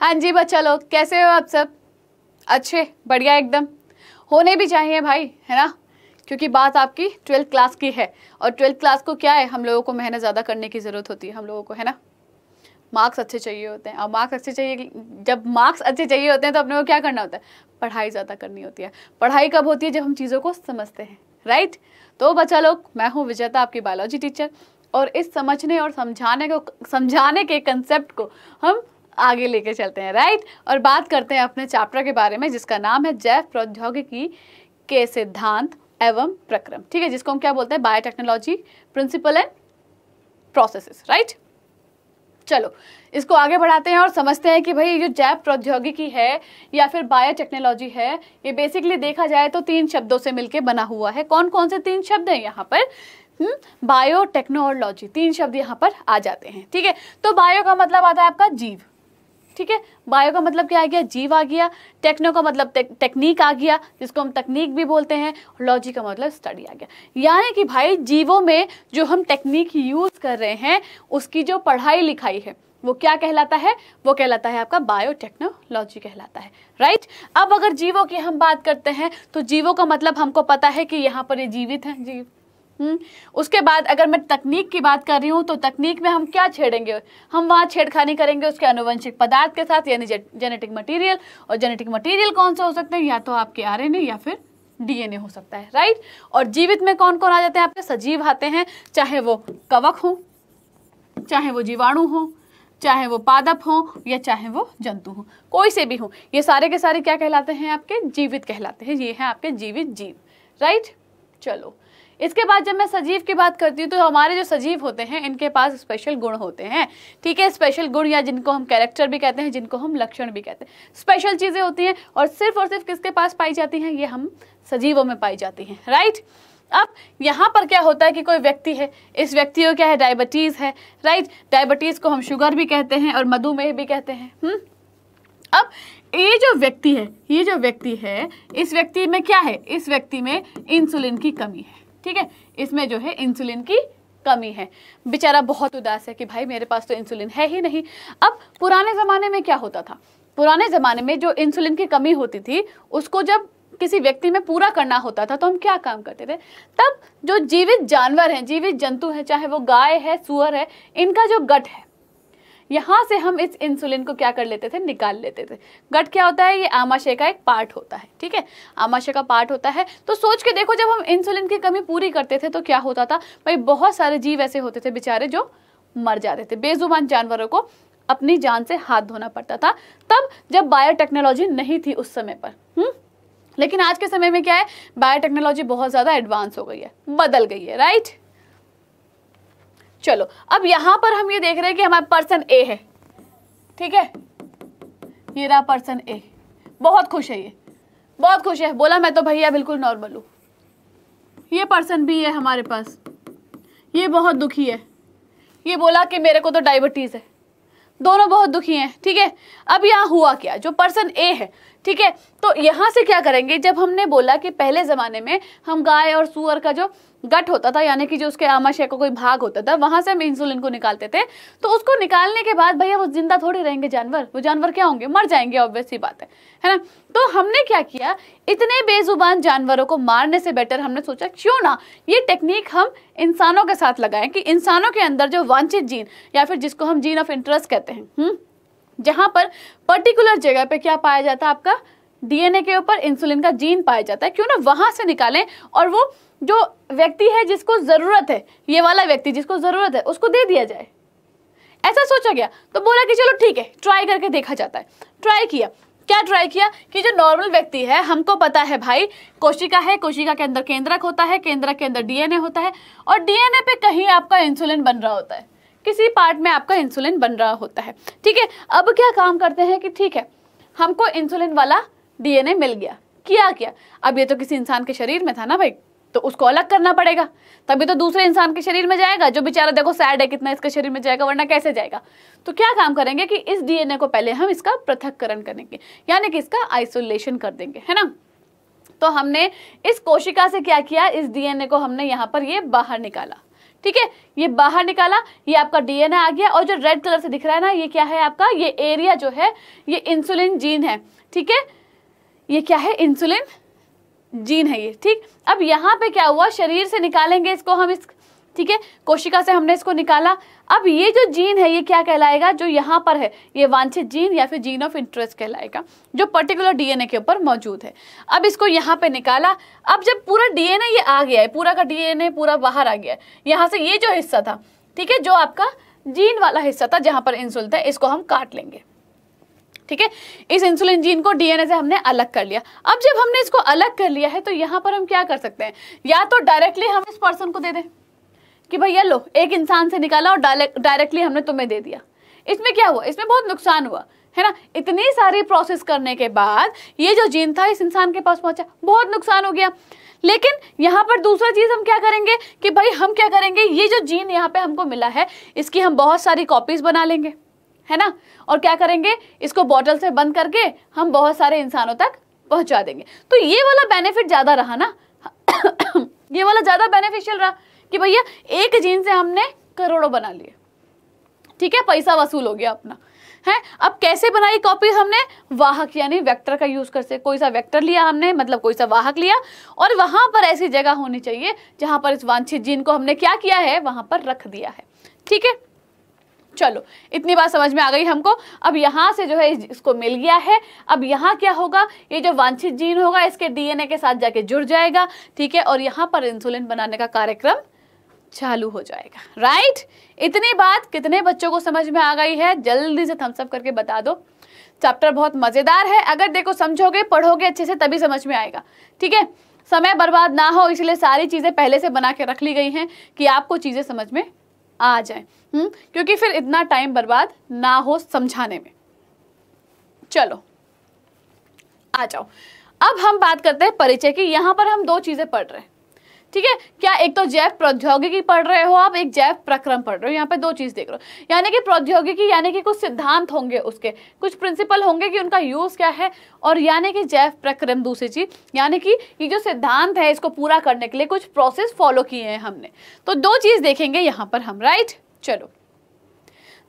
हाँ जी बच्चा लोग कैसे हो आप सब अच्छे बढ़िया एकदम होने भी चाहिए भाई है ना क्योंकि बात आपकी ट्वेल्थ क्लास की है और ट्वेल्थ क्लास को क्या है हम लोगों को मेहनत ज़्यादा करने की ज़रूरत होती है हम लोगों को है ना मार्क्स अच्छे चाहिए होते हैं और मार्क्स अच्छे चाहिए जब मार्क्स अच्छे चाहिए होते हैं तो अपने को क्या करना होता है पढ़ाई ज़्यादा करनी होती है पढ़ाई कब होती है जब हम चीज़ों को समझते हैं राइट तो बच्चा लोग मैं हूँ विजेता आपकी बायोलॉजी टीचर और इस समझने और समझाने को समझाने के कंसेप्ट को हम आगे लेके चलते हैं राइट और बात करते हैं अपने चैप्टर के बारे में जिसका नाम है जैव प्रौद्योगिकी के सिद्धांत एवं प्रक्रम ठीक है जिसको हम क्या बोलते हैं biotechnology principle and processes right चलो इसको आगे बढ़ाते हैं और समझते हैं कि भाई जो जैव प्रौद्योगिकी है या फिर बायोटेक्नोलॉजी है ये बेसिकली देखा जाए तो तीन शब्दों से मिलकर बना हुआ है कौन कौन से तीन शब्द हैं यहाँ पर हम्म, बायोटेक्नोलॉजी तीन शब्द यहाँ पर आ जाते हैं ठीक है तो बायो का मतलब आता है आपका जीव ठीक है बायो का मतलब क्या आ गया जीव आ गया टेक्नो का मतलब टेक, टेक्निक आ गया जिसको हम तकनीक भी बोलते हैं लॉजी का मतलब स्टडी आ गया यानी कि भाई जीवों में जो हम टेक्निक यूज़ कर रहे हैं उसकी जो पढ़ाई लिखाई है वो क्या कहलाता है वो कहलाता है आपका बायोटेक्नोलॉजी कहलाता है राइट अब अगर जीवों की हम बात करते हैं तो जीवों का मतलब हमको पता है कि यहाँ पर ये जीवित हैं जीव हम्म? उसके बाद अगर मैं तकनीक की बात कर रही हूँ तो तकनीक में हम क्या छेड़ेंगे हम वहाँ छेड़खानी करेंगे उसके अनुवंशिक पदार्थ के साथ यानी जेनेटिक मटेरियल और जेनेटिक मटेरियल कौन से हो सकते हैं या तो आपके आरएनए या फिर डीएनए हो सकता है राइट और जीवित में कौन कौन आ जाते हैं आपके सजीव आते हैं चाहे वो कवक हो चाहे वो जीवाणु हो चाहे वो पादप हो या चाहे वो जंतु हो कोई से भी हो ये सारे के सारे क्या कहलाते हैं आपके जीवित कहलाते हैं ये हैं आपके जीवित जीव राइट चलो इसके बाद जब मैं सजीव की बात करती हूँ तो हमारे जो सजीव होते हैं इनके पास स्पेशल गुण होते हैं ठीक है स्पेशल गुण या जिनको हम कैरेक्टर भी कहते हैं जिनको हम लक्षण भी कहते हैं स्पेशल चीज़ें होती हैं और सिर्फ और सिर्फ किसके पास पाई जाती हैं ये हम सजीवों में पाई जाती हैं राइट अब यहाँ पर क्या होता है कि कोई व्यक्ति है इस व्यक्ति को क्या है डायबिटीज़ है राइट डायबिटीज़ को हम शुगर भी कहते हैं और मधुमेह भी कहते हैं हम्म? अब ये जो व्यक्ति है ये जो व्यक्ति है इस व्यक्ति में क्या है इस व्यक्ति में इंसुलिन की कमी है ठीक है इसमें जो है इंसुलिन की कमी है बेचारा बहुत उदास है कि भाई मेरे पास तो इंसुलिन है ही नहीं अब पुराने ज़माने में क्या होता था पुराने ज़माने में जो इंसुलिन की कमी होती थी उसको जब किसी व्यक्ति में पूरा करना होता था तो हम क्या काम करते थे तब जो जीवित जानवर हैं जीवित जंतु हैं चाहे वो गाय है सुअर है इनका जो गट है यहाँ से हम इस इंसुलिन को क्या कर लेते थे निकाल लेते थे गट क्या होता है ये आमाशय का एक पार्ट होता है ठीक है आमाशय का पार्ट होता है तो सोच के देखो जब हम इंसुलिन की कमी पूरी करते थे तो क्या होता था भाई बहुत सारे जीव ऐसे होते थे बेचारे जो मर जाते थे बेजुबान जानवरों को अपनी जान से हाथ धोना पड़ता था तब जब बायोटेक्नोलॉजी नहीं थी उस समय पर हुँ? हम्म? लेकिन आज के समय में क्या है बायोटेक्नोलॉजी बहुत ज़्यादा एडवांस हो गई है बदल गई है राइट चलो अब यहाँ पर हम ये देख रहे हैं कि हमारा पर्सन ए है ठीक है ये रहा पर्सन ए बहुत खुश है ये बहुत खुश है बोला मैं तो भैया बिल्कुल नॉर्मल हूं ये पर्सन भी है हमारे पास ये बहुत दुखी है ये बोला कि मेरे को तो डायबिटीज़ है दोनों बहुत दुखी हैं ठीक है अब यहाँ हुआ क्या जो पर्सन ए है ठीक है तो यहाँ से क्या करेंगे जब हमने बोला कि पहले ज़माने में हम गाय और सुअर का जो गट होता था यानी कि जो उसके आमाशय का कोई भाग होता था वहां से हम इंसुलिन को निकालते थे तो उसको निकालने के बाद भैया वो जिंदा थोड़ी रहेंगे जानवर वो जानवर क्या होंगे मर जाएंगे ऑब्वियस ही बात है है ना तो हमने क्या किया इतने बेजुबान जानवरों को मारने से बेटर हमने सोचा क्यों ना ये टेक्निक हम इंसानों के साथ लगाएं कि इंसानों के अंदर जो वांछित जीन या फिर जिसको हम जीन ऑफ इंटरेस्ट कहते हैं हम्म? जहां पर पर्टिकुलर जगह पे क्या पाया जाता है आपका डीएनए के ऊपर इंसुलिन का जीन पाया जाता है क्यों ना वहां से निकालें और वो जो व्यक्ति है जिसको ज़रूरत है ये वाला व्यक्ति जिसको ज़रूरत है उसको दे दिया जाए ऐसा सोचा गया तो बोला कि चलो ठीक है ट्राई करके देखा जाता है ट्राई किया क्या ट्राई किया कि जो नॉर्मल व्यक्ति है हमको पता है भाई कोशिका है कोशिका के अंदर केंद्रक होता है केंद्रक के अंदर डीएनए होता है और डीएनए पे कहीं आपका इंसुलिन बन रहा होता है किसी पार्ट में आपका इंसुलिन बन रहा होता है ठीक है अब क्या काम करते हैं कि ठीक है हमको इंसुलिन वाला डीएनए मिल गया किया क्या अब ये तो किसी इंसान के शरीर में था ना भाई तो उसको अलग करना पड़ेगा तभी तो दूसरे इंसान के शरीर में जाएगा जो बेचारा देखो सैड है कितना इसके शरीर में जाएगा वरना कैसे जाएगा तो क्या काम करेंगे कि इस डीएनए को पहले हम इसका पृथककरण करेंगे यानी कि इसका आइसोलेशन कर देंगे है ना तो हमने इस कोशिका से क्या किया इस डीएनए को हमने यहाँ पर ये बाहर निकाला ठीक है ये बाहर निकाला ये आपका डीएनए आ गया और जो रेड कलर से दिख रहा है ना ये क्या है आपका ये एरिया जो है ये इंसुलिन जीन है ठीक है ये क्या है इंसुलिन जीन है ये ठीक अब यहाँ पे क्या हुआ शरीर से निकालेंगे इसको हम इस ठीक है कोशिका से हमने इसको निकाला अब ये जो जीन है ये क्या कहलाएगा जो यहाँ पर है ये वांछित जीन या फिर जीन ऑफ इंटरेस्ट कहलाएगा जो पर्टिकुलर डीएनए के ऊपर मौजूद है अब इसको यहाँ पे निकाला अब जब पूरा डीएनए ये आ गया है पूरा का डीएनए पूरा बाहर आ गया है यहाँ से ये जो हिस्सा था ठीक है जो आपका जीन वाला हिस्सा था जहाँ पर इंसुल था इसको हम काट लेंगे ठीक है इस इंसुलिन जीन को डीएनए से हमने अलग कर लिया अब जब हमने इसको अलग कर लिया है तो यहां पर हम क्या कर सकते हैं या तो डायरेक्टली हम इस पर्सन को दे दें कि भैया लो एक इंसान से निकाला और डायरेक्टली हमने तुम्हें दे दिया इसमें क्या हुआ इसमें बहुत नुकसान हुआ है ना इतनी सारी प्रोसेस करने के बाद ये जो जीन था इस इंसान के पास पहुंचा बहुत नुकसान हो गया लेकिन यहाँ पर दूसरा चीज़ हम क्या करेंगे कि भाई हम क्या करेंगे ये जो जीन यहाँ पे हमको मिला है इसकी हम बहुत सारी कॉपीज़ बना लेंगे है ना और क्या करेंगे इसको बॉटल से बंद करके हम बहुत सारे इंसानों तक पहुंचा देंगे तो ये वाला बेनिफिट ज़्यादा रहा ना ये वाला ज़्यादा बेनिफिशियल रहा कि भैया एक जीन से हमने करोड़ों बना लिए ठीक है पैसा वसूल हो गया अपना है अब कैसे बनाई कॉपी हमने वाहक यानी वेक्टर का यूज कर कोई सा वेक्टर लिया हमने मतलब कोई सा वाहक लिया और वहां पर ऐसी जगह होनी चाहिए जहां पर इस वांछित जीन को हमने क्या किया है वहां पर रख दिया है ठीक है चलो इतनी बात समझ में आ गई हमको अब यहाँ से जो है इसको मिल गया है अब यहाँ क्या होगा ये जो वांछित जीन होगा इसके डीएनए के साथ जाके जुड़ जाएगा ठीक है और यहाँ पर इंसुलिन बनाने का कार्यक्रम चालू हो जाएगा राइट इतनी बात कितने बच्चों को समझ में आ गई है जल्दी से थम्सअप करके बता दो चैप्टर बहुत मज़ेदार है अगर देखो समझोगे पढ़ोगे अच्छे से तभी समझ में आएगा ठीक है समय बर्बाद ना हो इसलिए सारी चीज़ें पहले से बना के रख ली गई हैं कि आपको चीज़ें समझ में आ जाए हुँ? हम्म, क्योंकि फिर इतना टाइम बर्बाद ना हो समझाने में चलो आ जाओ अब हम बात करते हैं परिचय की यहां पर हम दो चीज़ें पढ़ रहे हैं ठीक है क्या एक तो जैव प्रौद्योगिकी पढ़ रहे हो आप एक जैव प्रक्रम पढ़ रहे हो यहाँ पे दो चीज़ देख रहे हो यानी कि प्रौद्योगिकी यानी कि कुछ सिद्धांत होंगे उसके कुछ प्रिंसिपल होंगे कि उनका यूज़ क्या है और यानी कि जैव प्रक्रम दूसरी चीज़ यानी कि ये जो सिद्धांत है इसको पूरा करने के लिए कुछ प्रोसेस फॉलो किए हैं हमने तो दो चीज़ देखेंगे यहाँ पर हम राइट चलो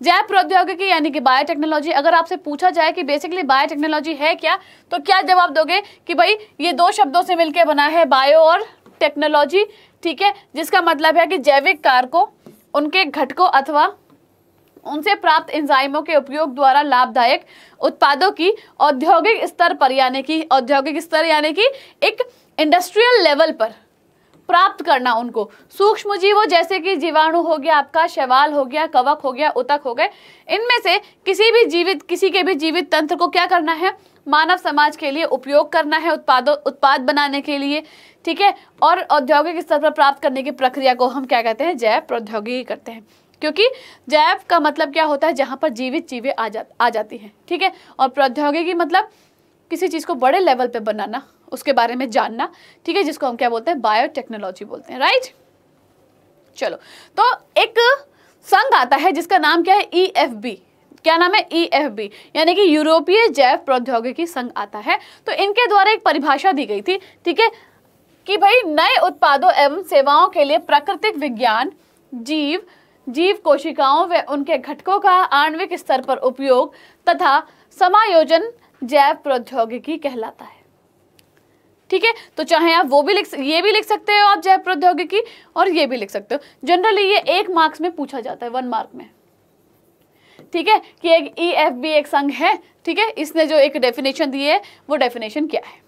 जैव प्रौद्योगिकी यानी कि बायोटेक्नोलॉजी अगर आपसे पूछा जाए कि बेसिकली बायोटेक्नोलॉजी है क्या तो क्या जवाब दोगे कि भाई ये दो शब्दों से मिलकर बना है बायो और टेक्नोलॉजी ठीक है जिसका मतलब है कि जैविक कारकों उनके घटकों अथवा उनसे प्राप्त इंजाइमों के उपयोग द्वारा लाभदायक उत्पादों की औद्योगिक स्तर पर यानी कि औद्योगिक स्तर यानी कि एक इंडस्ट्रियल लेवल पर प्राप्त करना उनको सूक्ष्म जीवो जैसे कि जीवाणु हो गया आपका शैवाल हो गया कवक हो गया उतक हो गए इनमें से किसी भी जीवित किसी के भी जीवित तंत्र को क्या करना है मानव समाज के लिए उपयोग करना है उत्पादों उत्पाद बनाने के लिए ठीक है और औद्योगिक स्तर पर प्राप्त करने की प्रक्रिया को हम क्या कहते हैं जैव प्रौद्योगिकी करते हैं क्योंकि जैव का मतलब क्या होता है जहाँ पर जीवित चीज़ें आ जा आ जाती हैं ठीक है और प्रौद्योगिकी मतलब किसी चीज़ को बड़े लेवल पर बनाना उसके बारे में जानना ठीक है जिसको हम क्या बोलते हैं बायोटेक्नोलॉजी बोलते हैं राइट चलो तो एक संघ आता है जिसका नाम क्या है ई e क्या नाम है ई e यानी कि यूरोपीय जैव प्रौद्योगिकी संघ आता है तो इनके द्वारा एक परिभाषा दी गई थी ठीक है कि भाई नए उत्पादों एवं सेवाओं के लिए प्राकृतिक विज्ञान जीव जीव कोशिकाओं व उनके घटकों का आणविक स्तर पर उपयोग तथा समायोजन जैव प्रौद्योगिकी कहलाता है ठीक है तो चाहे आप वो भी लिख ये भी लिख सकते हो आप जैव प्रौद्योगिकी और ये भी लिख सकते हो जनरली ये एक मार्क्स में पूछा जाता है वन मार्क में ठीक है कि एक ई एफ बी एक संघ है ठीक है इसने जो एक डेफिनेशन दी है वो डेफिनेशन क्या है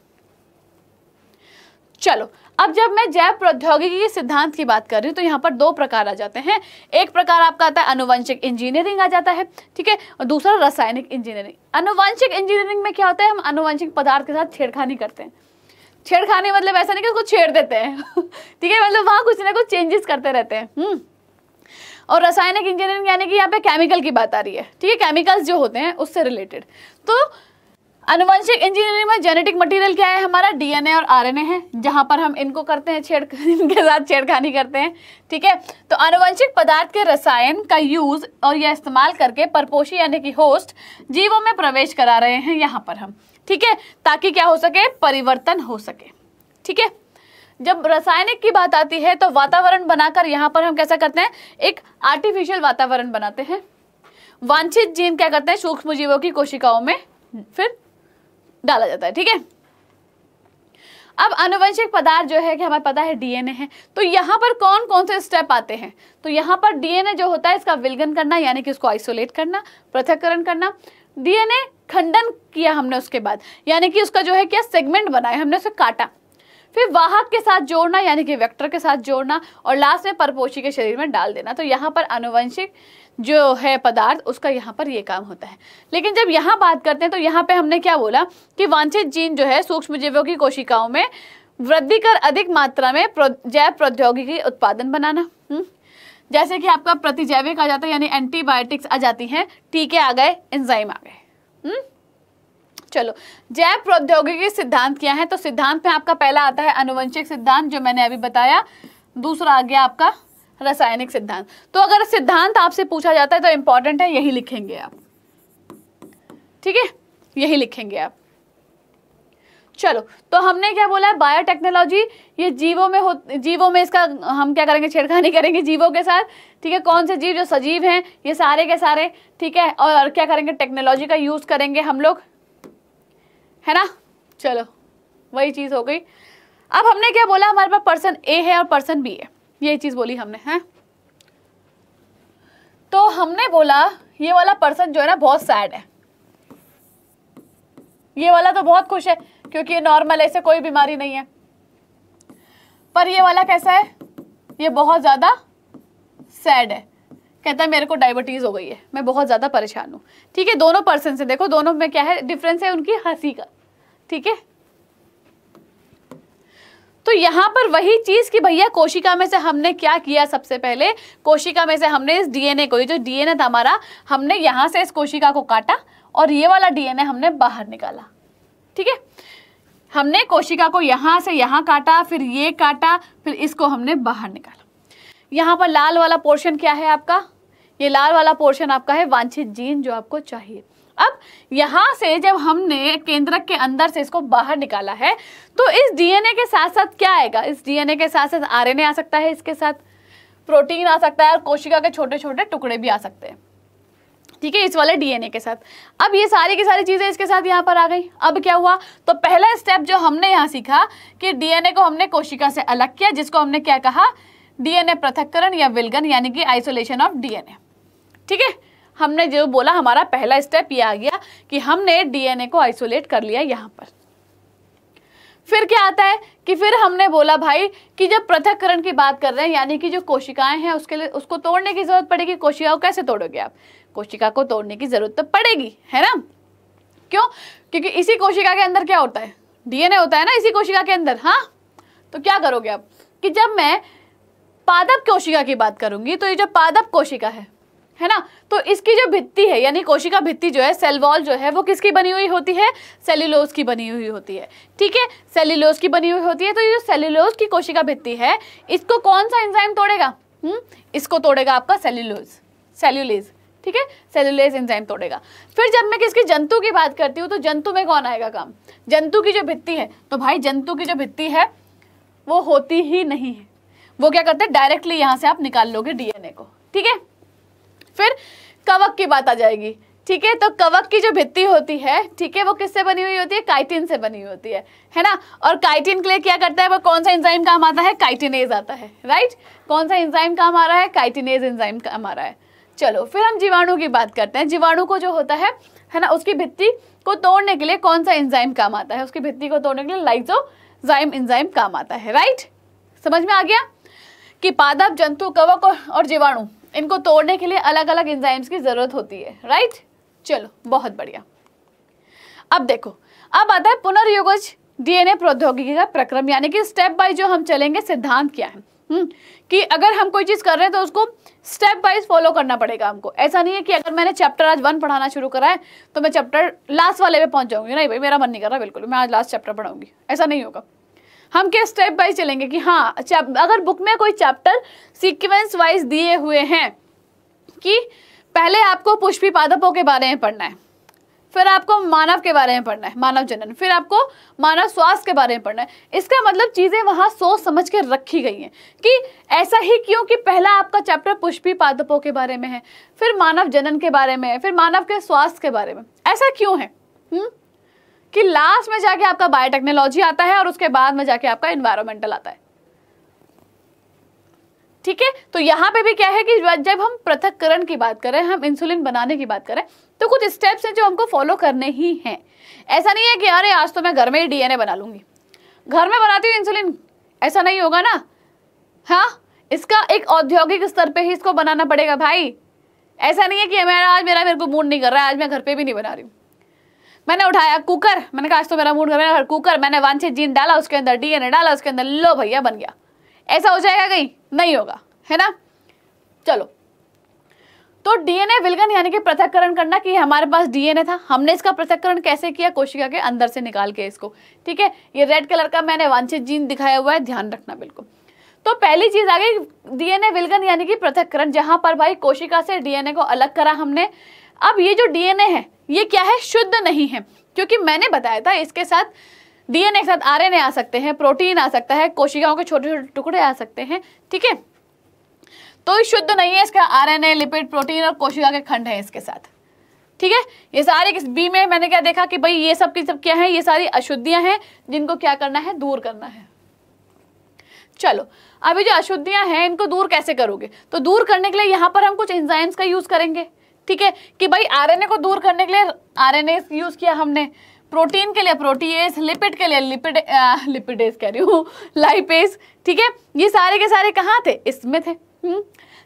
चलो अब जब मैं जैव प्रौद्योगिकी के सिद्धांत की बात कर रही हूँ तो यहाँ पर दो प्रकार आ जाते हैं एक प्रकार आपका आता है अनुवंशिक इंजीनियरिंग आ जाता है ठीक है और दूसरा रासायनिक इंजीनियरिंग अनुवंशिक इंजीनियरिंग में क्या होता है हम अनुवंशिक पदार्थ के साथ छेड़खानी करते हैं छेड़खानी मतलब ऐसा नहीं कि उसको छेड़ देते हैं ठीक है मतलब वहाँ कुछ ना कुछ चेंजेस करते रहते हैं हम्म। और रासायनिक इंजीनियरिंग यानी कि यहाँ पे केमिकल की बात आ रही है ठीक है केमिकल्स जो होते हैं उससे रिलेटेड तो अनुवंशिक इंजीनियरिंग में जेनेटिक मटेरियल क्या है हमारा डीएनए और आरएनए है जहां पर हम इनको करते हैं छेड़ इनके साथ छेड़खानी करते हैं ठीक है तो अनुवंशिक पदार्थ के रसायन का यूज और यह इस्तेमाल करके परपोषी यानी कि होस्ट जीवों में प्रवेश करा रहे हैं यहाँ पर हम ठीक है ताकि क्या हो सके परिवर्तन हो सके ठीक है जब रासायनिक की बात आती है तो वातावरण बनाकर यहाँ पर हम कैसा करते हैं एक आर्टिफिशियल वातावरण बनाते हैं वांछित जीन क्या करते हैं सूक्ष्म जीवों की कोशिकाओं में फिर डाला जाता है ठीक है अब अनुवंशिक पदार्थ जो है कि हमें पता है डीएनए है तो यहाँ पर कौन कौन से स्टेप आते हैं तो यहाँ पर डीएनए जो होता है इसका विलगन करना यानी कि उसको आइसोलेट करना पृथककरण करना डीएनए खंडन किया हमने उसके बाद यानी कि उसका जो है क्या सेगमेंट बनाया हमने उसे काटा फिर वाहक के साथ जोड़ना यानी कि वेक्टर के साथ जोड़ना और लास्ट में परपोशी के शरीर में डाल देना तो यहाँ पर अनुवंशिक जो है पदार्थ उसका यहाँ पर ये काम होता है लेकिन जब यहाँ बात करते हैं तो यहाँ पे हमने क्या बोला कि वांछित जीन जो है सूक्ष्म जीवों की कोशिकाओं में वृद्धि कर अधिक मात्रा में जैव प्रौद्योगिकी उत्पादन बनाना हम्म। जैसे कि आपका प्रतिजैविक आ जाता है यानी एंटीबायोटिक्स आ जाती हैं टीके आ गए एंजाइम आ गए हम्म। चलो जैव प्रौद्योगिकी सिद्धांत क्या है तो सिद्धांत में आपका पहला आता है अनुवंशिक सिद्धांत जो मैंने अभी बताया दूसरा आ गया आपका रासायनिक सिद्धांत तो अगर सिद्धांत आपसे पूछा जाता है तो इंपॉर्टेंट है यही लिखेंगे आप ठीक है यही लिखेंगे आप चलो तो हमने क्या बोला है बायोटेक्नोलॉजी ये जीवों में हो जीवों में इसका हम क्या करेंगे छेड़खानी करेंगे जीवों के साथ ठीक है कौन से जीव जो सजीव हैं ये सारे के सारे ठीक है और क्या करेंगे टेक्नोलॉजी का यूज़ करेंगे हम लोग है ना चलो वही चीज़ हो गई अब हमने क्या बोला हमारे पास पर्सन ए है और पर्सन बी है यही चीज़ बोली हमने है तो हमने बोला ये वाला पर्सन जो है ना बहुत सैड है ये वाला तो बहुत खुश है क्योंकि ये नॉर्मल है कोई बीमारी नहीं है पर ये वाला कैसा है ये बहुत ज़्यादा सैड है कहता है मेरे को डायबिटीज़ हो गई है मैं बहुत ज़्यादा परेशान हूँ ठीक है दोनों पर्सन से देखो दोनों में क्या है डिफरेंस है उनकी हंसी का ठीक है तो यहां पर वही चीज कि भैया कोशिका में से हमने क्या किया सबसे पहले कोशिका में से हमने इस डीएनए को ये जो डीएनए था हमारा हमने यहां से इस कोशिका को काटा और ये वाला डीएनए हमने बाहर निकाला ठीक है हमने कोशिका को यहां से यहां काटा फिर ये काटा फिर इसको हमने बाहर निकाला यहां पर लाल वाला पोर्शन क्या है आपका ये लाल वाला पोर्शन आपका है वांछित जीन जो आपको चाहिए अब यहाँ से जब हमने केंद्रक के अंदर से इसको बाहर निकाला है तो इस डीएनए के साथ साथ क्या आएगा इस डीएनए के साथ साथ आरएनए आ सकता है इसके साथ प्रोटीन आ सकता है और कोशिका के छोटे छोटे टुकड़े भी आ सकते हैं ठीक है इस वाले डीएनए के साथ अब ये सारी की सारी चीज़ें इसके साथ यहाँ पर आ गई अब क्या हुआ तो पहला स्टेप जो हमने यहाँ सीखा कि डीएनए को हमने कोशिका से अलग किया जिसको हमने क्या कहा डीएनए पृथककरण या विलगन यानी कि आइसोलेशन ऑफ डीएनए ठीक है हमने जो बोला हमारा पहला स्टेप ये आ गया कि हमने डीएनए को आइसोलेट कर लिया यहाँ पर फिर क्या आता है कि फिर हमने बोला भाई कि जब पृथककरण की बात कर रहे हैं यानी कि जो कोशिकाएं हैं उसके लिए उसको तोड़ने की जरूरत पड़ेगी कोशिका को कैसे तोड़ोगे आप कोशिका को तोड़ने की जरूरत तो पड़ेगी है ना क्यों क्योंकि इसी कोशिका के अंदर क्या होता है डीएनए होता है ना इसी कोशिका के अंदर हाँ तो क्या करोगे आप कि जब मैं पादप कोशिका की बात करूंगी तो ये जो पादप कोशिका है है ना तो इसकी जो भित्ति है यानी कोशिका भित्ति जो है सेल वॉल जो है वो किसकी बनी हुई होती है सेल्युलोज की बनी हुई होती है ठीक है सेल्यूलोज की बनी हुई होती है तो ये जो सेल्युलोज की कोशिका भित्ति है इसको कौन सा एंजाइम तोड़ेगा हुँ? हम्म? इसको तोड़ेगा आपका सेल्यूलोज सेल्यूलेज ठीक है सेल्युलेज एंजाइम तोड़ेगा फिर जब मैं किसकी जंतु की बात करती हूँ तो जंतु में कौन आएगा काम जंतु की जो भित्ति है तो भाई जंतु की जो भित्ति है वो होती ही नहीं है वो क्या करते हैं डायरेक्टली यहाँ से आप निकाल लोगे डीएनए को ठीक है फिर कवक की बात आ जाएगी ठीक है तो कवक की जो भित्ती होती है ठीक है वो किससे बनी हुई होती है काइटिन से बनी हुई होती है है ना और काइटिन के लिए क्या करता है वो कौन सा इंजाइम काम आता है काइटिनेज आता है राइट कौन सा इंजाइम काम आ रहा है काइटिनेज इंजाइम काम आ रहा है चलो फिर हम जीवाणु की बात करते हैं जीवाणु को जो होता है है ना उसकी भित्ती को तोड़ने के लिए कौन सा इंजाइम काम आता है उसकी भित्ती को तोड़ने के लिए लाइजोजाइम इंजाइम काम आता है राइट समझ में आ गया कि पादप जंतु कवक और जीवाणु इनको तोड़ने के लिए अलग अलग एंजाइम्स की ज़रूरत होती है राइट चलो बहुत बढ़िया अब देखो अब आता है पुनर्युगज डीएनए प्रौद्योगिकी का प्रक्रम यानी कि स्टेप बाय जो हम चलेंगे सिद्धांत क्या है हम्म, कि अगर हम कोई चीज़ कर रहे हैं तो उसको स्टेप बाय फॉलो करना पड़ेगा हमको ऐसा नहीं है कि अगर मैंने चैप्टर आज वन पढ़ाना शुरू करा है तो मैं चैप्टर लास्ट वाले पे पहुंच जाऊंगी नहीं भाई मेरा मन नहीं कर रहा बिल्कुल मैं आज लास्ट चैप्टर पढ़ाऊंगी ऐसा नहीं होगा हम क्या स्टेप बाय चलेंगे कि हाँ अगर बुक में कोई चैप्टर सीक्वेंस वाइज दिए हुए हैं कि पहले आपको पुष्पी पादपों के बारे में पढ़ना है फिर आपको मानव के बारे में पढ़ना है मानव जनन फिर आपको मानव स्वास्थ्य के बारे में पढ़ना है इसका मतलब चीज़ें वहाँ सोच समझ के रखी गई हैं कि ऐसा ही क्यों कि पहला आपका चैप्टर पुष्पी पादपों के बारे में है फिर मानव जनन के बारे में है फिर मानव के स्वास्थ्य के बारे में ऐसा क्यों है हुँ? हम्म? कि लास्ट में जाके आपका बायोटेक्नोलॉजी आता है और उसके बाद में जाके आपका इन्वायरमेंटल आता है ठीक है तो यहां पे भी क्या है कि जब हम पृथककरण की बात करें हम इंसुलिन बनाने की बात करें तो कुछ स्टेप्स हैं जो हमको फॉलो करने ही हैं ऐसा नहीं है कि अरे आज तो मैं घर में ही डीएनए बना लूंगी घर में बनाती हूँ इंसुलिन ऐसा नहीं होगा ना हाँ इसका एक औद्योगिक स्तर पे ही इसको बनाना पड़ेगा भाई ऐसा नहीं है कि मेरा आज मेरा मेरे को मूड नहीं कर रहा है आज मैं घर पे भी नहीं बना रही हूँ मैंने उठाया कुकर मैंने कहा आज तो मेरा मूड मेरा कुकर मैंने वांछित जीन डाला उसके अंदर डीएनए डाला उसके अंदर लो भैया बन गया ऐसा हो जाएगा कहीं नहीं होगा है ना चलो तो डीएनए विलगन यानी कि पृथककरण करना कि हमारे पास डीएनए था हमने इसका पृथककरण कैसे किया कोशिका के अंदर से निकाल के इसको ठीक है ये रेड कलर का मैंने वांछित जीन दिखाया हुआ है ध्यान रखना बिल्कुल तो पहली चीज आ गई डीएनए विलगन यानी कि पृथककरण जहां पर भाई कोशिका से डीएनए को अलग करा हमने अब ये जो डीएनए है ये क्या है शुद्ध नहीं है क्योंकि मैंने बताया था इसके साथ डीएनए के साथ आरएनए आ सकते हैं प्रोटीन आ सकता है कोशिकाओं के छोटे छोटे टुकड़े आ सकते हैं ठीक है तो शुद्ध नहीं है इसका आरएनए लिपिड प्रोटीन और कोशिका के खंड है इसके साथ ठीक है ये सारे किस बी में मैंने क्या देखा कि भाई ये सब की सब क्या है ये सारी अशुद्धियां हैं जिनको क्या करना है दूर करना है चलो अभी जो अशुद्धियां हैं इनको दूर कैसे करोगे तो दूर करने के लिए यहां पर हम कुछ एंजाइम्स का यूज करेंगे ठीक है कि भाई आरएनए को दूर करने के लिए आरएनए यूज किया हमने प्रोटीन के लिए प्रोटीएस लिपिड के लिए लिपिड लिपिडेस कह रही हूँ लाइपेस ठीक है ये सारे के सारे कहाँ थे इसमें थे हुँ? हम्म।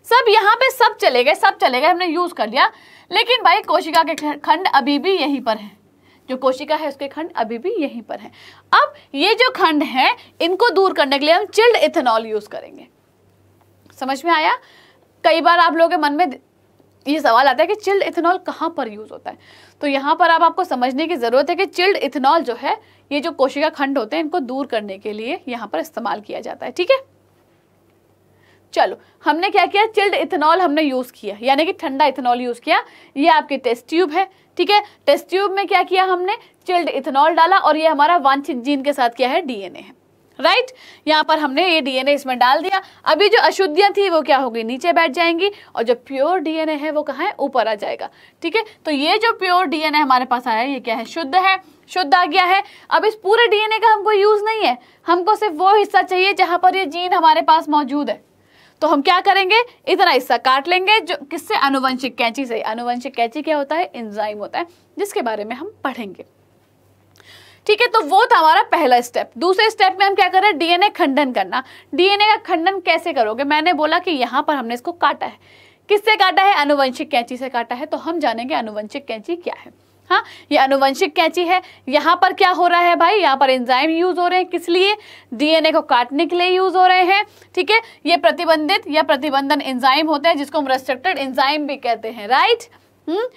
सब यहाँ पे सब चले गए सब चले गए हमने यूज कर लिया लेकिन भाई कोशिका के खंड अभी भी यहीं पर है जो कोशिका है उसके खंड अभी भी यहीं पर है अब ये जो खंड है इनको दूर करने के लिए हम चिल्ड इथेनॉल यूज करेंगे समझ में आया कई बार आप लोगों के मन में ये सवाल आता है कि चिल्ड इथेनॉल कहाँ पर यूज़ होता है तो यहाँ पर आप आपको समझने की ज़रूरत है कि चिल्ड इथेनॉल जो है ये जो कोशिका खंड होते हैं इनको दूर करने के लिए यहाँ पर इस्तेमाल किया जाता है ठीक है चलो हमने क्या किया चिल्ड इथेनॉल हमने यूज़ किया यानी कि ठंडा इथेनॉल यूज़ किया ये आपकी टेस्ट ट्यूब है ठीक है टेस्ट ट्यूब में क्या किया हमने चिल्ड इथेनॉल डाला और ये हमारा वांछित जीन के साथ क्या है डीएनए है राइट यहाँ पर हमने ये डीएनए इसमें डाल दिया अभी जो अशुद्धियाँ थी वो क्या होगी नीचे बैठ जाएंगी और जो प्योर डीएनए है वो कहाँ है ऊपर आ जाएगा ठीक है तो ये जो प्योर डीएनए हमारे पास आया है ये क्या है शुद्ध है शुद्ध आ गया है अब इस पूरे डीएनए का हमको यूज़ नहीं है हमको सिर्फ वो हिस्सा चाहिए जहाँ पर ये जीन हमारे पास मौजूद है तो हम क्या करेंगे इतना हिस्सा काट लेंगे जो किससे अनुवंशिक कैंची से अनुवंशिक कैंची क्या होता है इंजाइम होता है जिसके बारे में हम पढ़ेंगे ठीक है तो वो था हमारा पहला स्टेप दूसरे स्टेप में हम क्या कर रहे हैं डीएनए खंडन करना डीएनए का खंडन कैसे करोगे मैंने बोला कि यहाँ पर हमने इसको काटा है किससे काटा है अनुवंशिक कैंची से काटा है तो हम जानेंगे अनुवंशिक कैंची क्या है हाँ ये अनुवंशिक कैंची है यहाँ पर क्या हो रहा है भाई यहाँ पर एंजाइम यूज हो रहे हैं किस लिए डीएनए को काटने के लिए यूज हो रहे हैं ठीक है ये प्रतिबंधित या प्रतिबंधन एंजाइम होते हैं जिसको हम रेस्ट्रिक्टेड एंजाइम भी कहते हैं राइट हुँ? हम्म?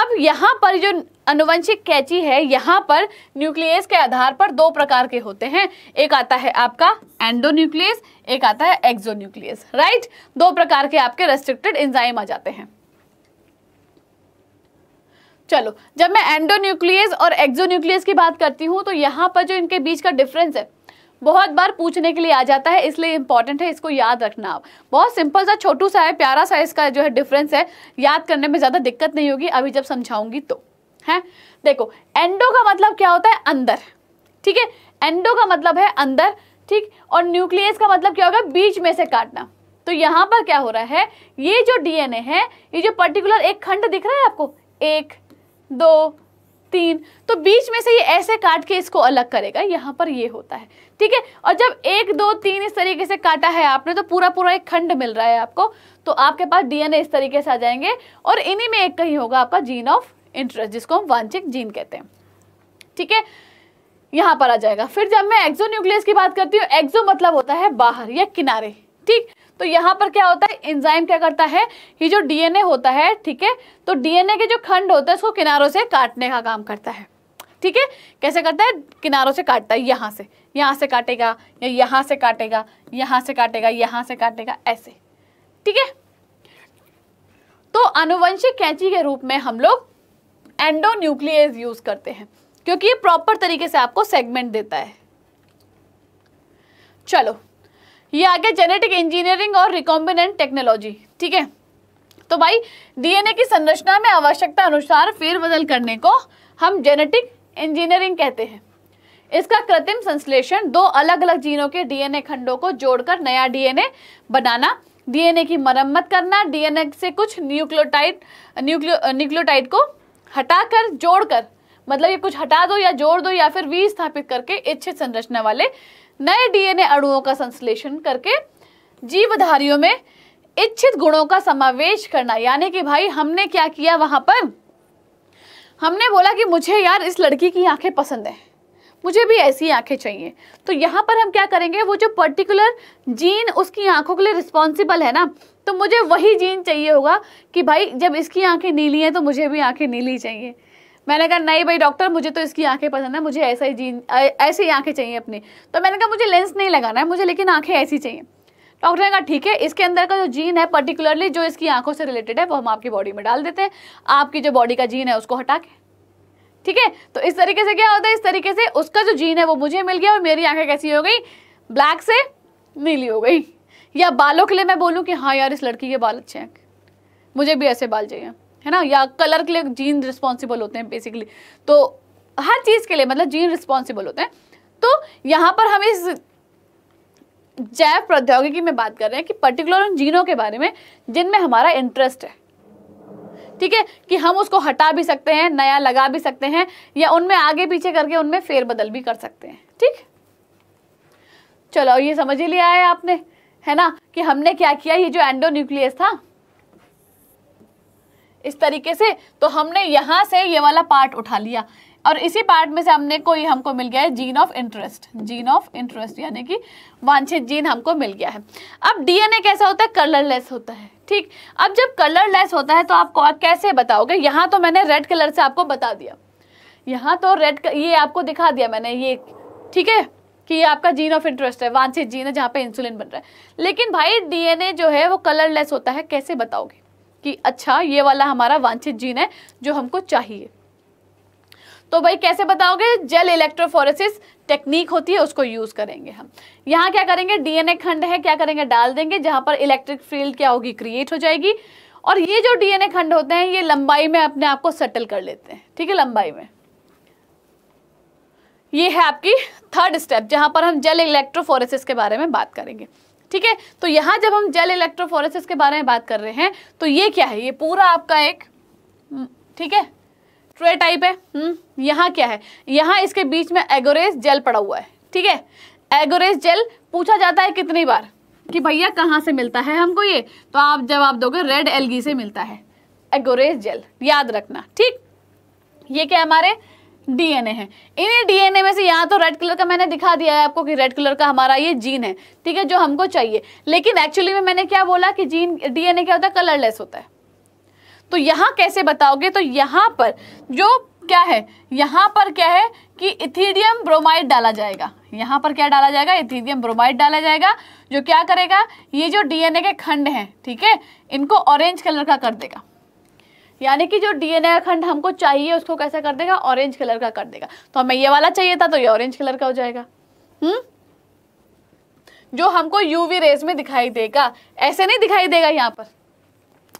अब यहाँ पर जो अनुवंशिक कैची है यहाँ पर न्यूक्लियस के आधार पर दो प्रकार के होते हैं एक आता है आपका एंडो न्यूक्लियस एक आता है एक्जो न्यूक्लियस राइट दो प्रकार के आपके रेस्ट्रिक्टेड इंजाइम आ जाते हैं चलो जब मैं एंडो न्यूक्लियस और एक्जो न्यूक्लियस की बात करती हूँ तो यहाँ पर जो इनके बीच का डिफरेंस है बहुत बार पूछने के लिए आ जाता है इसलिए इंपॉर्टेंट है इसको याद रखना आप बहुत सिंपल सा छोटू सा है प्यारा सा इसका जो है डिफरेंस है याद करने में ज़्यादा दिक्कत नहीं होगी अभी जब समझाऊंगी तो है देखो एंडो का मतलब क्या होता है अंदर ठीक है एंडो का मतलब है अंदर ठीक और न्यूक्लियस का मतलब क्या होगा बीच में से काटना तो यहाँ पर क्या हो रहा है ये जो डीएनए है ये जो पर्टिकुलर एक खंड दिख रहा है आपको एक दो तीन तो बीच में से ये ऐसे काट के इसको अलग करेगा यहाँ पर ये होता है ठीक है और जब एक दो तीन इस तरीके से काटा है आपने तो पूरा पूरा एक खंड मिल रहा है आपको तो आपके पास डीएनए इस तरीके से आ जाएंगे और इन्हीं में एक कहीं होगा आपका जीन ऑफ इंटरेस्ट जिसको हम वांछिक जीन कहते हैं ठीक है यहाँ पर आ जाएगा फिर जब मैं एक्जो न्यूक्लियस की बात करती हूँ एक्जो मतलब होता है बाहर या किनारे ठीक तो यहाँ पर क्या होता है इंजाइम क्या करता है ये जो डीएनए होता है ठीक है तो डीएनए के जो खंड होता है उसको किनारों से काटने का काम करता है ठीक है कैसे करता है किनारों से काटता है यहाँ से यहाँ से काटेगा या यहाँ से काटेगा यहाँ से काटेगा यहाँ से काटेगा ऐसे ठीक है तो अनुवंशिक कैंची के रूप में हम लोग एंडोन्यूक्लियस यूज करते हैं क्योंकि ये प्रॉपर तरीके से आपको सेगमेंट देता है चलो ये आ गया जेनेटिक इंजीनियरिंग और रिकॉम्बिनेंट टेक्नोलॉजी ठीक है तो भाई डीएनए की संरचना में आवश्यकता अनुसार फेरबदल करने को हम जेनेटिक इंजीनियरिंग कहते हैं इसका कृत्रिम संश्लेषण दो अलग अलग जीनों के डीएनए खंडों को जोड़कर नया डीएनए बनाना डीएनए की मरम्मत करना डीएनए से कुछ न्यूक्लियोटाइड न्यूक्लियो न्यूक्लियोटाइड को हटाकर जोड़कर मतलब ये कुछ हटा दो या जोड़ दो या फिर वी स्थापित करके इच्छित संरचना वाले नए डीएनए अणुओं का संश्लेषण करके जीवधारियों में इच्छित गुणों का समावेश करना यानी कि भाई हमने क्या किया वहां पर हमने बोला कि मुझे यार इस लड़की की आंखें पसंद है मुझे भी ऐसी आंखें चाहिए तो यहाँ पर हम क्या करेंगे वो जो पर्टिकुलर जीन उसकी आंखों के लिए रिस्पॉन्सिबल है ना तो मुझे वही जीन चाहिए होगा कि भाई जब इसकी आंखें नीली हैं तो मुझे भी आंखें नीली चाहिए मैंने कहा नहीं भाई डॉक्टर मुझे तो इसकी आंखें पसंद है मुझे ऐसा ही जीन ऐसी ही आंखें चाहिए अपनी तो मैंने कहा मुझे लेंस नहीं लगाना है मुझे लेकिन आंखें ऐसी चाहिए डॉक्टर ने कहा ठीक है इसके अंदर का जो जीन है पर्टिकुलरली जो इसकी आंखों से रिलेटेड है वो हम आपकी बॉडी में डाल देते हैं आपकी जो बॉडी का जीन है उसको हटा के ठीक है तो इस तरीके से क्या होता है इस तरीके से उसका जो जीन है वो मुझे मिल गया और मेरी आंखें कैसी हो गई ब्लैक से नीली हो गई या बालों के लिए मैं बोलूँ कि हाँ यार इस लड़की के बाल अच्छे हैं मुझे भी ऐसे बाल चाहिए है ना या कलर के लिए जीन रिस्पॉन्सिबल होते हैं बेसिकली तो हर चीज़ के लिए मतलब जीन रिस्पॉन्सिबल होते हैं तो यहाँ पर हम इस जैव प्रौद्योगिकी में बात कर रहे हैं कि पर्टिकुलर उन जीनों के बारे में जिनमें हमारा इंटरेस्ट है ठीक है कि हम उसको हटा भी सकते हैं नया लगा भी सकते हैं या उनमें आगे पीछे करके उनमें फेरबदल भी कर सकते हैं ठीक चलो ये समझ ही लिया है आपने है ना कि हमने क्या किया ये जो एंडो न्यूक्लियस था इस तरीके से तो हमने यहाँ से ये वाला पार्ट उठा लिया और इसी पार्ट में से हमने कोई हमको मिल गया है gene of interest gene of interest यानी कि वांछित जीन हमको मिल गया है अब डीएनए कैसा होता है कलरलेस होता है ठीक अब जब कलरलेस होता है तो आप कैसे बताओगे यहाँ तो मैंने रेड कलर से आपको बता दिया यहाँ तो रेड ये आपको दिखा दिया मैंने ये ठीक है कि ये आपका जीन ऑफ इंटरेस्ट है वांछित जीन है जहाँ पे इंसुलिन बन रहा है लेकिन भाई डीएनए जो है वो कलरलेस होता है कैसे बताओगे कि अच्छा ये वाला हमारा वांछित जीन है जो हमको चाहिए तो भाई कैसे बताओगे जेल इलेक्ट्रोफोरेसिस टेक्निक होती है उसको यूज करेंगे हम यहाँ क्या करेंगे डीएनए खंड है क्या करेंगे डाल देंगे जहां पर इलेक्ट्रिक फील्ड क्या होगी क्रिएट हो जाएगी और ये जो डीएनए खंड होते हैं ये लंबाई में अपने आप को सेटल कर लेते हैं ठीक है लंबाई में ये है आपकी थर्ड स्टेप जहां पर हम जेल इलेक्ट्रोफोरेसिस के बारे में बात करेंगे ठीक है तो यहां जब हम जेल इलेक्ट्रोफोरेसिस के बारे में बात कर रहे हैं तो ये क्या है ये पूरा आपका एक हम्म, ठीक है ट्रे टाइप है हम्म, यहां क्या है यहां इसके बीच में एगोरेस जेल पड़ा हुआ है ठीक है एगोरेस जेल पूछा जाता है कितनी बार कि भैया कहां से मिलता है हमको ये तो आप जवाब दोगे रेड एलगी से मिलता है एगोरेस जेल याद रखना ठीक ये क्या हमारे डीएनए है इन्हीं डीएनए में से यहाँ तो रेड कलर का मैंने दिखा दिया है आपको कि रेड कलर का हमारा ये जीन है ठीक है जो हमको चाहिए लेकिन एक्चुअली में मैंने क्या बोला कि जीन डीएनए क्या होता है कलरलेस होता है तो यहाँ कैसे बताओगे तो यहाँ पर जो क्या है यहाँ पर क्या है कि इथीडियम ब्रोमाइड डाला जाएगा यहाँ पर क्या डाला जाएगा इथीडियम ब्रोमाइड डाला जाएगा जो क्या करेगा ये जो डीएनए के खंड हैं ठीक है इनको ऑरेंज कलर का कर देगा यानी कि जो डीएनए खंड हमको चाहिए उसको कैसा कर देगा ऑरेंज कलर का कर देगा तो हमें ये वाला चाहिए था तो ये ऑरेंज कलर का हो जाएगा हम्म जो हमको यूवी रेस में दिखाई देगा ऐसे नहीं दिखाई देगा यहाँ पर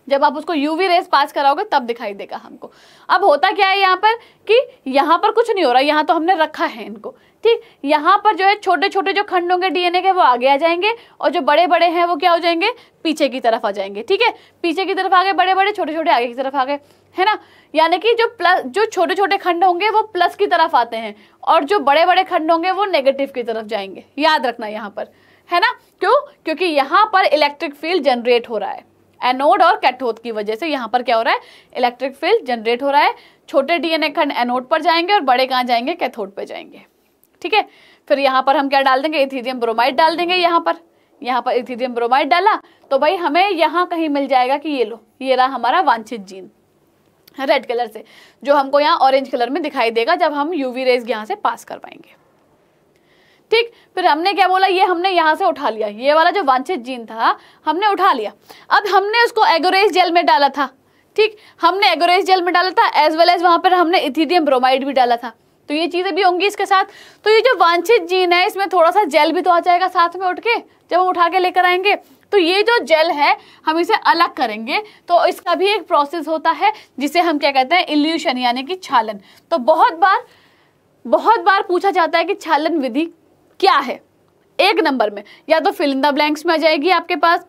जब आप उसको यूवी रेस पास कराओगे तब दिखाई देगा हमको अब होता क्या है यहाँ पर कि यहाँ पर कुछ नहीं हो रहा यहाँ तो हमने रखा है इनको ठीक यहाँ पर जो है छोटे छोटे जो खंड होंगे डीएनए के वो आगे आ जाएंगे और जो बड़े बड़े हैं वो क्या हो जाएंगे पीछे की तरफ आ जाएंगे ठीक है पीछे की तरफ आगे बड़े बड़े छोटे छोटे आगे की तरफ आगे है ना यानी कि जो प्लस जो छोटे छोटे खंड होंगे वो प्लस की तरफ आते हैं और जो बड़े बड़े खंड होंगे वो नेगेटिव की तरफ जाएंगे याद रखना यहाँ पर है ना क्यों क्योंकि यहाँ पर इलेक्ट्रिक फील्ड जनरेट हो रहा है एनोड और कैथोड की वजह से यहाँ पर क्या हो रहा है इलेक्ट्रिक फील्ड जनरेट हो रहा है छोटे डीएनए खंड एनोड पर जाएंगे और बड़े कहाँ जाएंगे कैथोड पर जाएंगे ठीक है फिर यहाँ पर हम क्या डाल देंगे इथीडियम ब्रोमाइड डाल देंगे यहाँ पर यहाँ पर इथीडियम ब्रोमाइड डाला तो भाई हमें यहाँ कहीं मिल जाएगा कि ये लो ये रहा हमारा वांछित जीन रेड कलर से जो हमको यहाँ ऑरेंज कलर में दिखाई देगा जब हम यूवी रेज यहाँ से पास कर पाएंगे ठीक फिर हमने क्या बोला ये हमने यहाँ से उठा लिया ये वाला जो वांछित जीन था हमने उठा लिया अब हमने उसको एगोरेज जेल में डाला था ठीक हमने एगोरेज जेल में डाला था एज वेल एज वहाँ पर हमने इथीडियम ब्रोमाइड भी डाला था तो ये चीज़ें भी होंगी इसके साथ तो ये जो वांछित जीन है इसमें थोड़ा सा जेल भी तो आ जाएगा साथ में उठ के जब हम उठा के लेकर आएंगे तो ये जो जेल है हम इसे अलग करेंगे तो इसका भी एक प्रोसेस होता है जिसे हम क्या कहते हैं इल्यूशन यानी कि छालन तो बहुत बार बहुत बार पूछा जाता है कि छालन विधि क्या है एक नंबर में या तो फिल इन द ब्लैंक्स में आ जाएगी आपके पास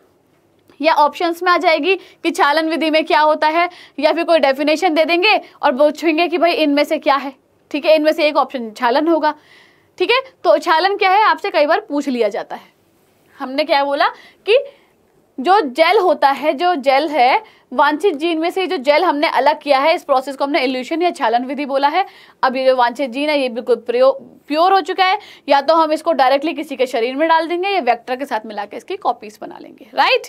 या ऑप्शंस में आ जाएगी कि छालन विधि में क्या होता है या फिर कोई डेफिनेशन दे देंगे और पूछेंगे कि भाई इनमें से क्या है ठीक है इनमें से एक ऑप्शन छालन होगा ठीक है तो उछालन क्या है आपसे कई बार पूछ लिया जाता है हमने क्या बोला कि जो जेल होता है जो जेल है वांछित जीन में से जो जेल हमने अलग किया है इस प्रोसेस को हमने एल्यूशन या छालन विधि बोला है अब ये जो वांछित जीन है ये बिल्कुल प्योर हो चुका है या तो हम इसको डायरेक्टली किसी के शरीर में डाल देंगे या वेक्टर के साथ मिला के इसकी कॉपीज बना लेंगे राइट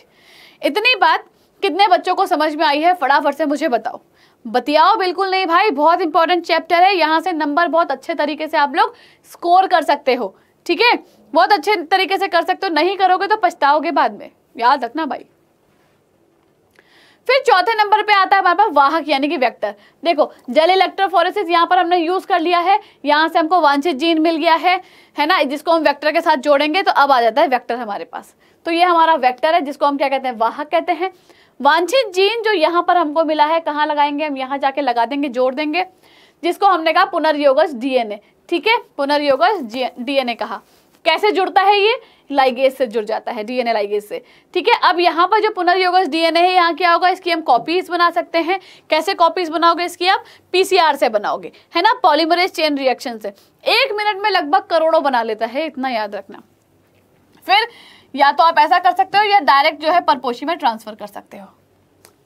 इतनी बात कितने बच्चों को समझ में आई है फटाफट से मुझे बताओ बतियाओ बिल्कुल नहीं भाई बहुत इंपॉर्टेंट चैप्टर है यहाँ से नंबर बहुत अच्छे तरीके से आप लोग स्कोर कर सकते हो ठीक है बहुत अच्छे तरीके से कर सकते हो नहीं करोगे तो पछताओगे बाद में याद रखना भाई फिर चौथे नंबर पे आता है हमारे पास वाहक यानी कि वेक्टर देखो जल इलेक्ट्रोफोरेसिस यहाँ पर हमने यूज कर लिया है यहाँ से हमको वांछित जीन मिल गया है है ना जिसको हम वेक्टर के साथ जोड़ेंगे तो अब आ जाता है वेक्टर हमारे पास तो ये हमारा वेक्टर है जिसको हम क्या कहते हैं वाहक कहते हैं वांछित जीन जो यहाँ पर हमको मिला है कहाँ लगाएंगे हम यहाँ जाके लगा देंगे जोड़ देंगे जिसको हमने कहा पुनर्योगस डीएनए ठीक है पुनर्योगस डीएनए कहा कैसे जुड़ता है ये लाइगेज से जुड़ जाता है डीएनए लाइगेज से ठीक है अब यहाँ पर जो पुनर्योगस डीएनए है यहाँ क्या होगा इसकी हम कॉपीज बना सकते हैं कैसे कॉपीज बनाओगे इसकी आप पीसीआर से बनाओगे है ना पॉलीमरेज चेन रिएक्शन से एक मिनट में लगभग करोड़ों बना लेता है इतना याद रखना फिर या तो आप ऐसा कर सकते हो या डायरेक्ट जो है परपोशी में ट्रांसफर कर सकते हो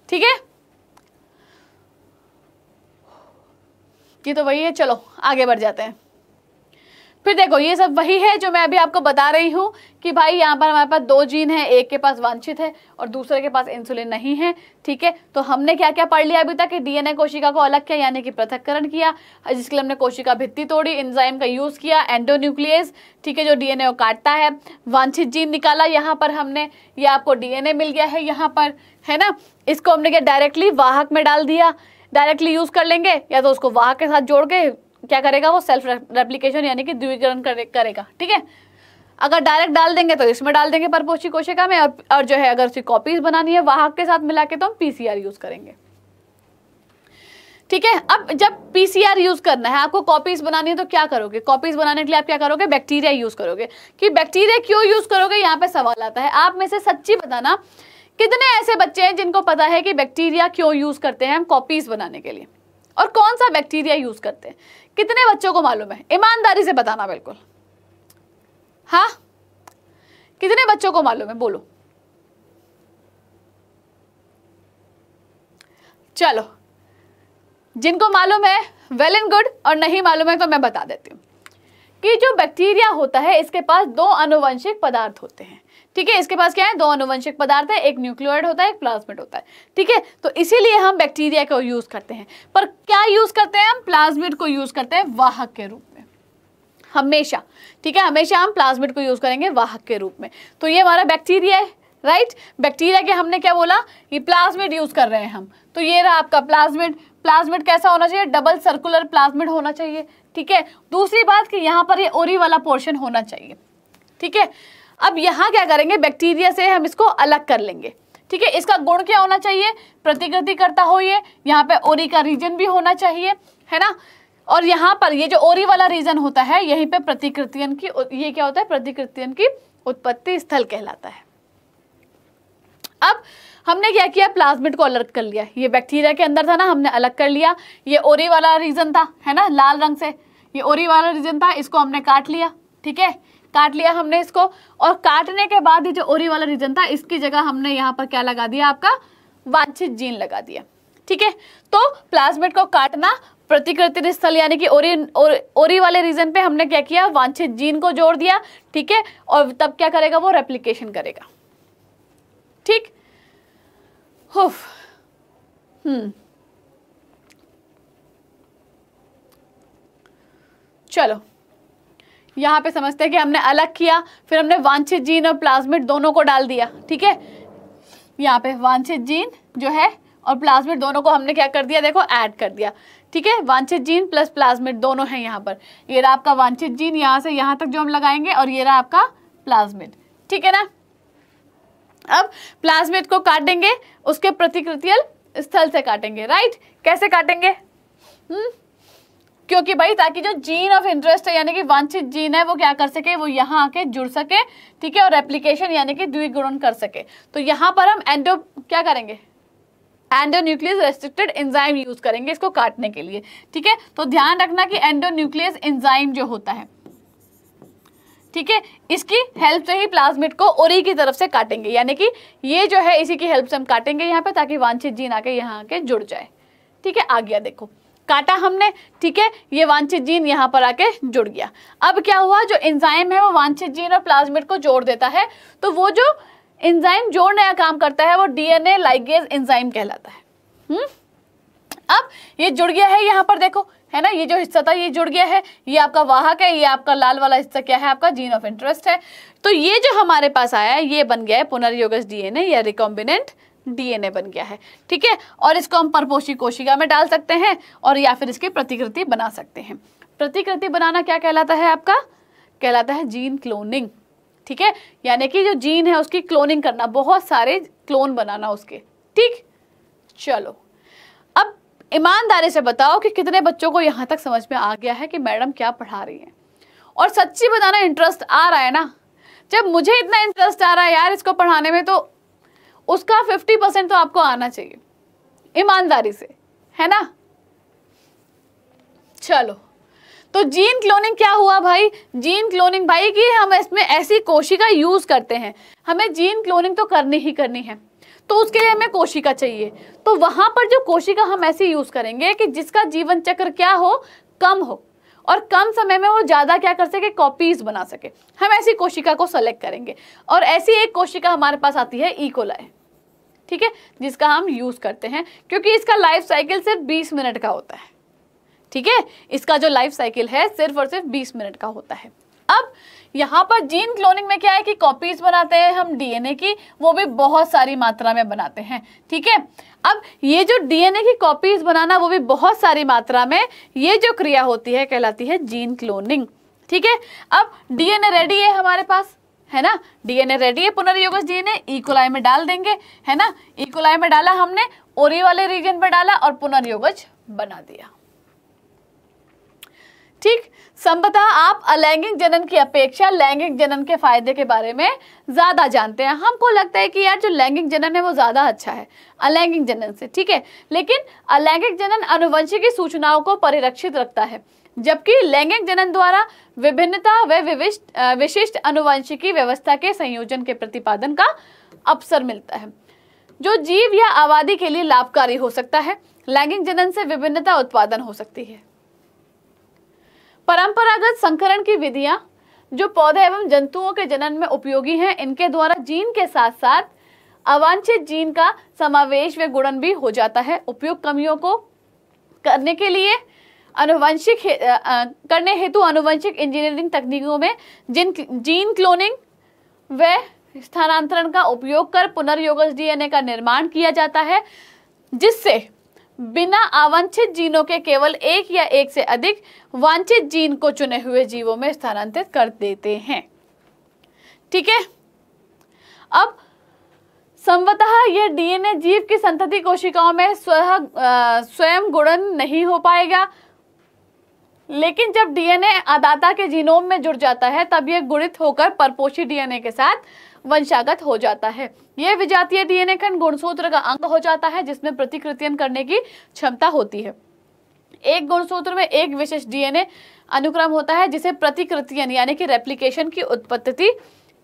ठीक है ये तो वही है चलो आगे बढ़ जाते हैं फिर देखो ये सब वही है जो मैं अभी आपको बता रही हूँ कि भाई यहाँ पर हमारे पास दो जीन है एक के पास वांछित है और दूसरे के पास इंसुलिन नहीं है ठीक है तो हमने क्या क्या पढ़ लिया अभी तक कि डीएनए कोशिका को अलग किया यानी कि पृथककरण किया जिसके लिए हमने कोशिका भित्ति तोड़ी इंजाइम का यूज़ किया एंडोन्यूक्लियस ठीक है जो डीएनए को काटता है वांछित जीन निकाला यहाँ पर हमने ये आपको डीएनए मिल गया है यहाँ पर है ना इसको हमने क्या डायरेक्टली वाहक में डाल दिया डायरेक्टली यूज़ कर लेंगे या तो उसको वाहक के साथ जोड़ के क्या करेगा वो सेल्फ रेप्लीकेशन यानी कि द्विवीकरण करे, करेगा ठीक है अगर डायरेक्ट डाल देंगे तो इसमें डाल देंगे परपोषी कोशिका में और, और जो है अगर उसकी कॉपीज बनानी है वाहक के साथ मिला के तो हम पीसीआर यूज करेंगे ठीक है अब जब पीसीआर यूज करना है आपको कॉपीज बनानी है तो क्या करोगे कॉपीज बनाने के लिए आप क्या करोगे बैक्टीरिया यूज करोगे कि बैक्टीरिया क्यों यूज करोगे यहाँ पे सवाल आता है आप में से सच्ची बताना कितने ऐसे बच्चे हैं जिनको पता है कि बैक्टीरिया क्यों यूज करते हैं हम कॉपीज बनाने के लिए और कौन सा बैक्टीरिया यूज करते हैं कितने बच्चों को मालूम है ईमानदारी से बताना बिल्कुल हाँ कितने बच्चों को मालूम है बोलो चलो जिनको मालूम है वेल एंड गुड और नहीं मालूम है तो मैं बता देती हूँ कि जो बैक्टीरिया होता है इसके पास दो अनुवंशिक पदार्थ होते हैं ठीक है इसके पास क्या है दो अनुवंशिक पदार्थ है एक न्यूक्लियोइड होता है एक प्लाज्मिड होता है ठीक है तो इसीलिए हम बैक्टीरिया को यूज करते हैं पर क्या यूज करते हैं हम प्लाज्मिड को यूज करते हैं वाहक के रूप में हमेशा ठीक है हमेशा हम प्लाज्मिड को यूज करेंगे वाहक के रूप में तो ये हमारा बैक्टीरिया है राइट right? बैक्टीरिया के हमने क्या बोला ये प्लाज्मिड यूज कर रहे हैं हम तो ये रहा आपका प्लाज्मिड प्लाज्मिड कैसा होना चाहिए डबल सर्कुलर प्लाज्मिड होना चाहिए ठीक है दूसरी बात कि यहाँ पर ये ओरी वाला पोर्शन होना चाहिए ठीक है अब यहाँ क्या करेंगे बैक्टीरिया से हम इसको अलग कर लेंगे ठीक है इसका गुण क्या होना चाहिए प्रतिकृति करता हो ये यहाँ पर ओरी का रीजन भी होना चाहिए है ना और यहाँ पर ये जो ओरी वाला रीजन होता है यहीं पर प्रतिकृतियन की ये क्या होता है प्रतिकृतियन की उत्पत्ति स्थल कहलाता है अब हमने क्या किया प्लाज्मिड को अलग कर लिया ये बैक्टीरिया के अंदर था ना हमने अलग कर लिया ये ओरी वाला रीजन था है ना लाल रंग से ये ओरी वाला रीजन था इसको हमने काट लिया ठीक है काट लिया हमने इसको और काटने के बाद ये जो ओरी वाला रीजन था इसकी जगह हमने यहाँ पर क्या लगा दिया आपका वांछित जीन लगा दिया ठीक है तो प्लाज्मेट को काटना प्रतिकृति स्थल यानी कि ओरी ओरी वाले रीजन पे हमने क्या किया वांछित जीन को जोड़ दिया ठीक है और तब क्या करेगा वो रेप्लीकेशन करेगा ठीक हुफ हम्म hmm. चलो यहां पे समझते हैं कि हमने अलग किया फिर हमने वांछित जीन और प्लाज्मिड दोनों को डाल दिया ठीक है यहाँ पे वांछित जीन जो है और प्लाज्मिड दोनों को हमने क्या कर दिया देखो ऐड कर दिया ठीक है वांछित जीन प्लस प्लाज्मिड दोनों हैं यहाँ पर ये रहा आपका वांछित जीन यहाँ से यहाँ तक जो हम लगाएंगे और ये रहा आपका प्लाज्मिड ठीक है ना अब प्लाज्मेट को काटेंगे उसके प्रतिकृतियल स्थल से काटेंगे राइट कैसे काटेंगे हुँ? हम्म, क्योंकि भाई ताकि जो जीन ऑफ इंटरेस्ट है यानी कि वांछित जीन है वो क्या कर सके वो यहाँ आके जुड़ सके ठीक है और एप्लीकेशन यानी कि द्विगुणन कर सके तो यहाँ पर हम एंडो क्या करेंगे एंडोन्यूक्लियस रेस्ट्रिक्टेड एंजाइम यूज करेंगे इसको काटने के लिए ठीक है तो ध्यान रखना कि एंडोन्यूक्लियस एंजाइम जो होता है ठीक है इसकी हेल्प से ही प्लाज्मिड को ओरी की तरफ से काटेंगे यानी कि ये जो है इसी की हेल्प से हम काटेंगे यहाँ पे ताकि वांछित जीन आके यहाँ आके जुड़ जाए ठीक है आ गया देखो काटा हमने ठीक है ये वांछित जीन यहाँ पर आके जुड़ गया अब क्या हुआ जो एंजाइम है वो वांछित जीन और प्लाज्मिड को जोड़ देता है तो वो जो एंजाइम जोड़ने का काम करता है वो डीएनए लाइगेज एंजाइम कहलाता है हुँ? हम्म? अब ये जुड़ गया है यहाँ पर देखो है ना ये जो हिस्सा था ये जुड़ गया है ये आपका वाहक है ये आपका लाल वाला हिस्सा क्या है आपका जीन ऑफ इंटरेस्ट है तो ये जो हमारे पास आया है ये बन गया है पुनर्योगस डीएनए या रिकॉम्बिनेंट डीएनए बन गया है ठीक है और इसको हम परपोषी कोशिका में डाल सकते हैं और या फिर इसकी प्रतिकृति बना सकते हैं प्रतिकृति बनाना क्या कहलाता है आपका कहलाता है जीन क्लोनिंग ठीक है यानी कि जो जीन है उसकी क्लोनिंग करना बहुत सारे क्लोन बनाना उसके ठीक चलो ईमानदारी से बताओ कि कितने बच्चों को यहाँ तक समझ में आ गया है कि मैडम क्या पढ़ा रही हैं और सच्ची बताना इंटरेस्ट आ रहा है ना जब मुझे इतना इंटरेस्ट आ रहा है यार इसको पढ़ाने में तो उसका फिफ्टी परसेंट तो आपको आना चाहिए ईमानदारी से है ना चलो तो जीन क्लोनिंग क्या हुआ भाई जीन क्लोनिंग भाई कि हम इसमें ऐसी कोशिका यूज करते हैं हमें जीन क्लोनिंग तो करनी ही करनी है तो उसके लिए हमें कोशिका चाहिए तो वहां पर जो कोशिका हम ऐसे यूज करेंगे कि जिसका जीवन चक्र क्या हो कम हो और कम समय में वो ज़्यादा क्या कर सके कॉपीज बना सके हम ऐसी कोशिका को सेलेक्ट करेंगे और ऐसी एक कोशिका हमारे पास आती है इकोलाय e. ठीक है जिसका हम यूज़ करते हैं क्योंकि इसका लाइफ साइकिल सिर्फ 20 मिनट का होता है ठीक है इसका जो लाइफ साइकिल है सिर्फ और सिर्फ 20 मिनट का होता है अब यहाँ पर जीन क्लोनिंग में क्या है कि कॉपीज बनाते हैं हम डीएनए की वो भी बहुत सारी मात्रा में बनाते हैं ठीक है अब ये जो डीएनए की कॉपीज बनाना वो भी बहुत सारी मात्रा में ये जो क्रिया होती है कहलाती है जीन क्लोनिंग ठीक है अब डीएनए रेडी है हमारे पास है ना डीएनए रेडी है पुनर्योग डीएनए इकोलाई e. में डाल देंगे है ना इकोलाई e. में डाला हमने ओरी वाले रीजन में डाला और पुनर्योगज बना दिया ठीक संभता आप अलैंगिक जनन की अपेक्षा लैंगिक जनन के फायदे के बारे में ज़्यादा जानते हैं हमको लगता है कि यार जो लैंगिक जनन है वो ज़्यादा अच्छा है अलैंगिक जनन से ठीक है लेकिन अलैंगिक जनन अनुवंशिकी सूचनाओं को परिरक्षित रखता है जबकि लैंगिक जनन द्वारा विभिन्नता व विविष्ट विशिष्ट अनुवंशिकी व्यवस्था के संयोजन के प्रतिपादन का अवसर मिलता है जो जीव या आबादी के लिए लाभकारी हो सकता है लैंगिक जनन से विभिन्नता उत्पादन हो सकती है परंपरागत संकरण की विधियां जो पौधे एवं जंतुओं के जनन में उपयोगी हैं इनके द्वारा जीन के साथ साथ अवांछित जीन का समावेश व गुणन भी हो जाता है उपयोग कमियों को करने के लिए अनुवंशिक हे, करने हेतु अनुवंशिक इंजीनियरिंग तकनीकों में जिन जीन क्लोनिंग व स्थानांतरण का उपयोग कर पुनर्योग डीएनए का निर्माण किया जाता है जिससे बिना अवांछित जीनों के केवल एक या एक से अधिक वांछित जीन को चुने हुए जीवों में स्थानांतरित कर देते हैं ठीक है अब संवतः यह डीएनए जीव की संतति कोशिकाओं में स्वयं गुणन नहीं हो पाएगा लेकिन जब डीएनए आदाता के जीनोम में जुड़ जाता है तब यह गुणित होकर परपोषी डीएनए के साथ वंशागत हो जाता है यह विजातीय डीएनए खंड गुणसूत्र का अंग हो जाता है जिसमें प्रतिकृतियन करने की क्षमता होती है एक गुणसूत्र में एक विशेष डीएनए अनुक्रम होता है जिसे प्रतिकृतियन यानी कि रेप्लीकेशन की उत्पत्ति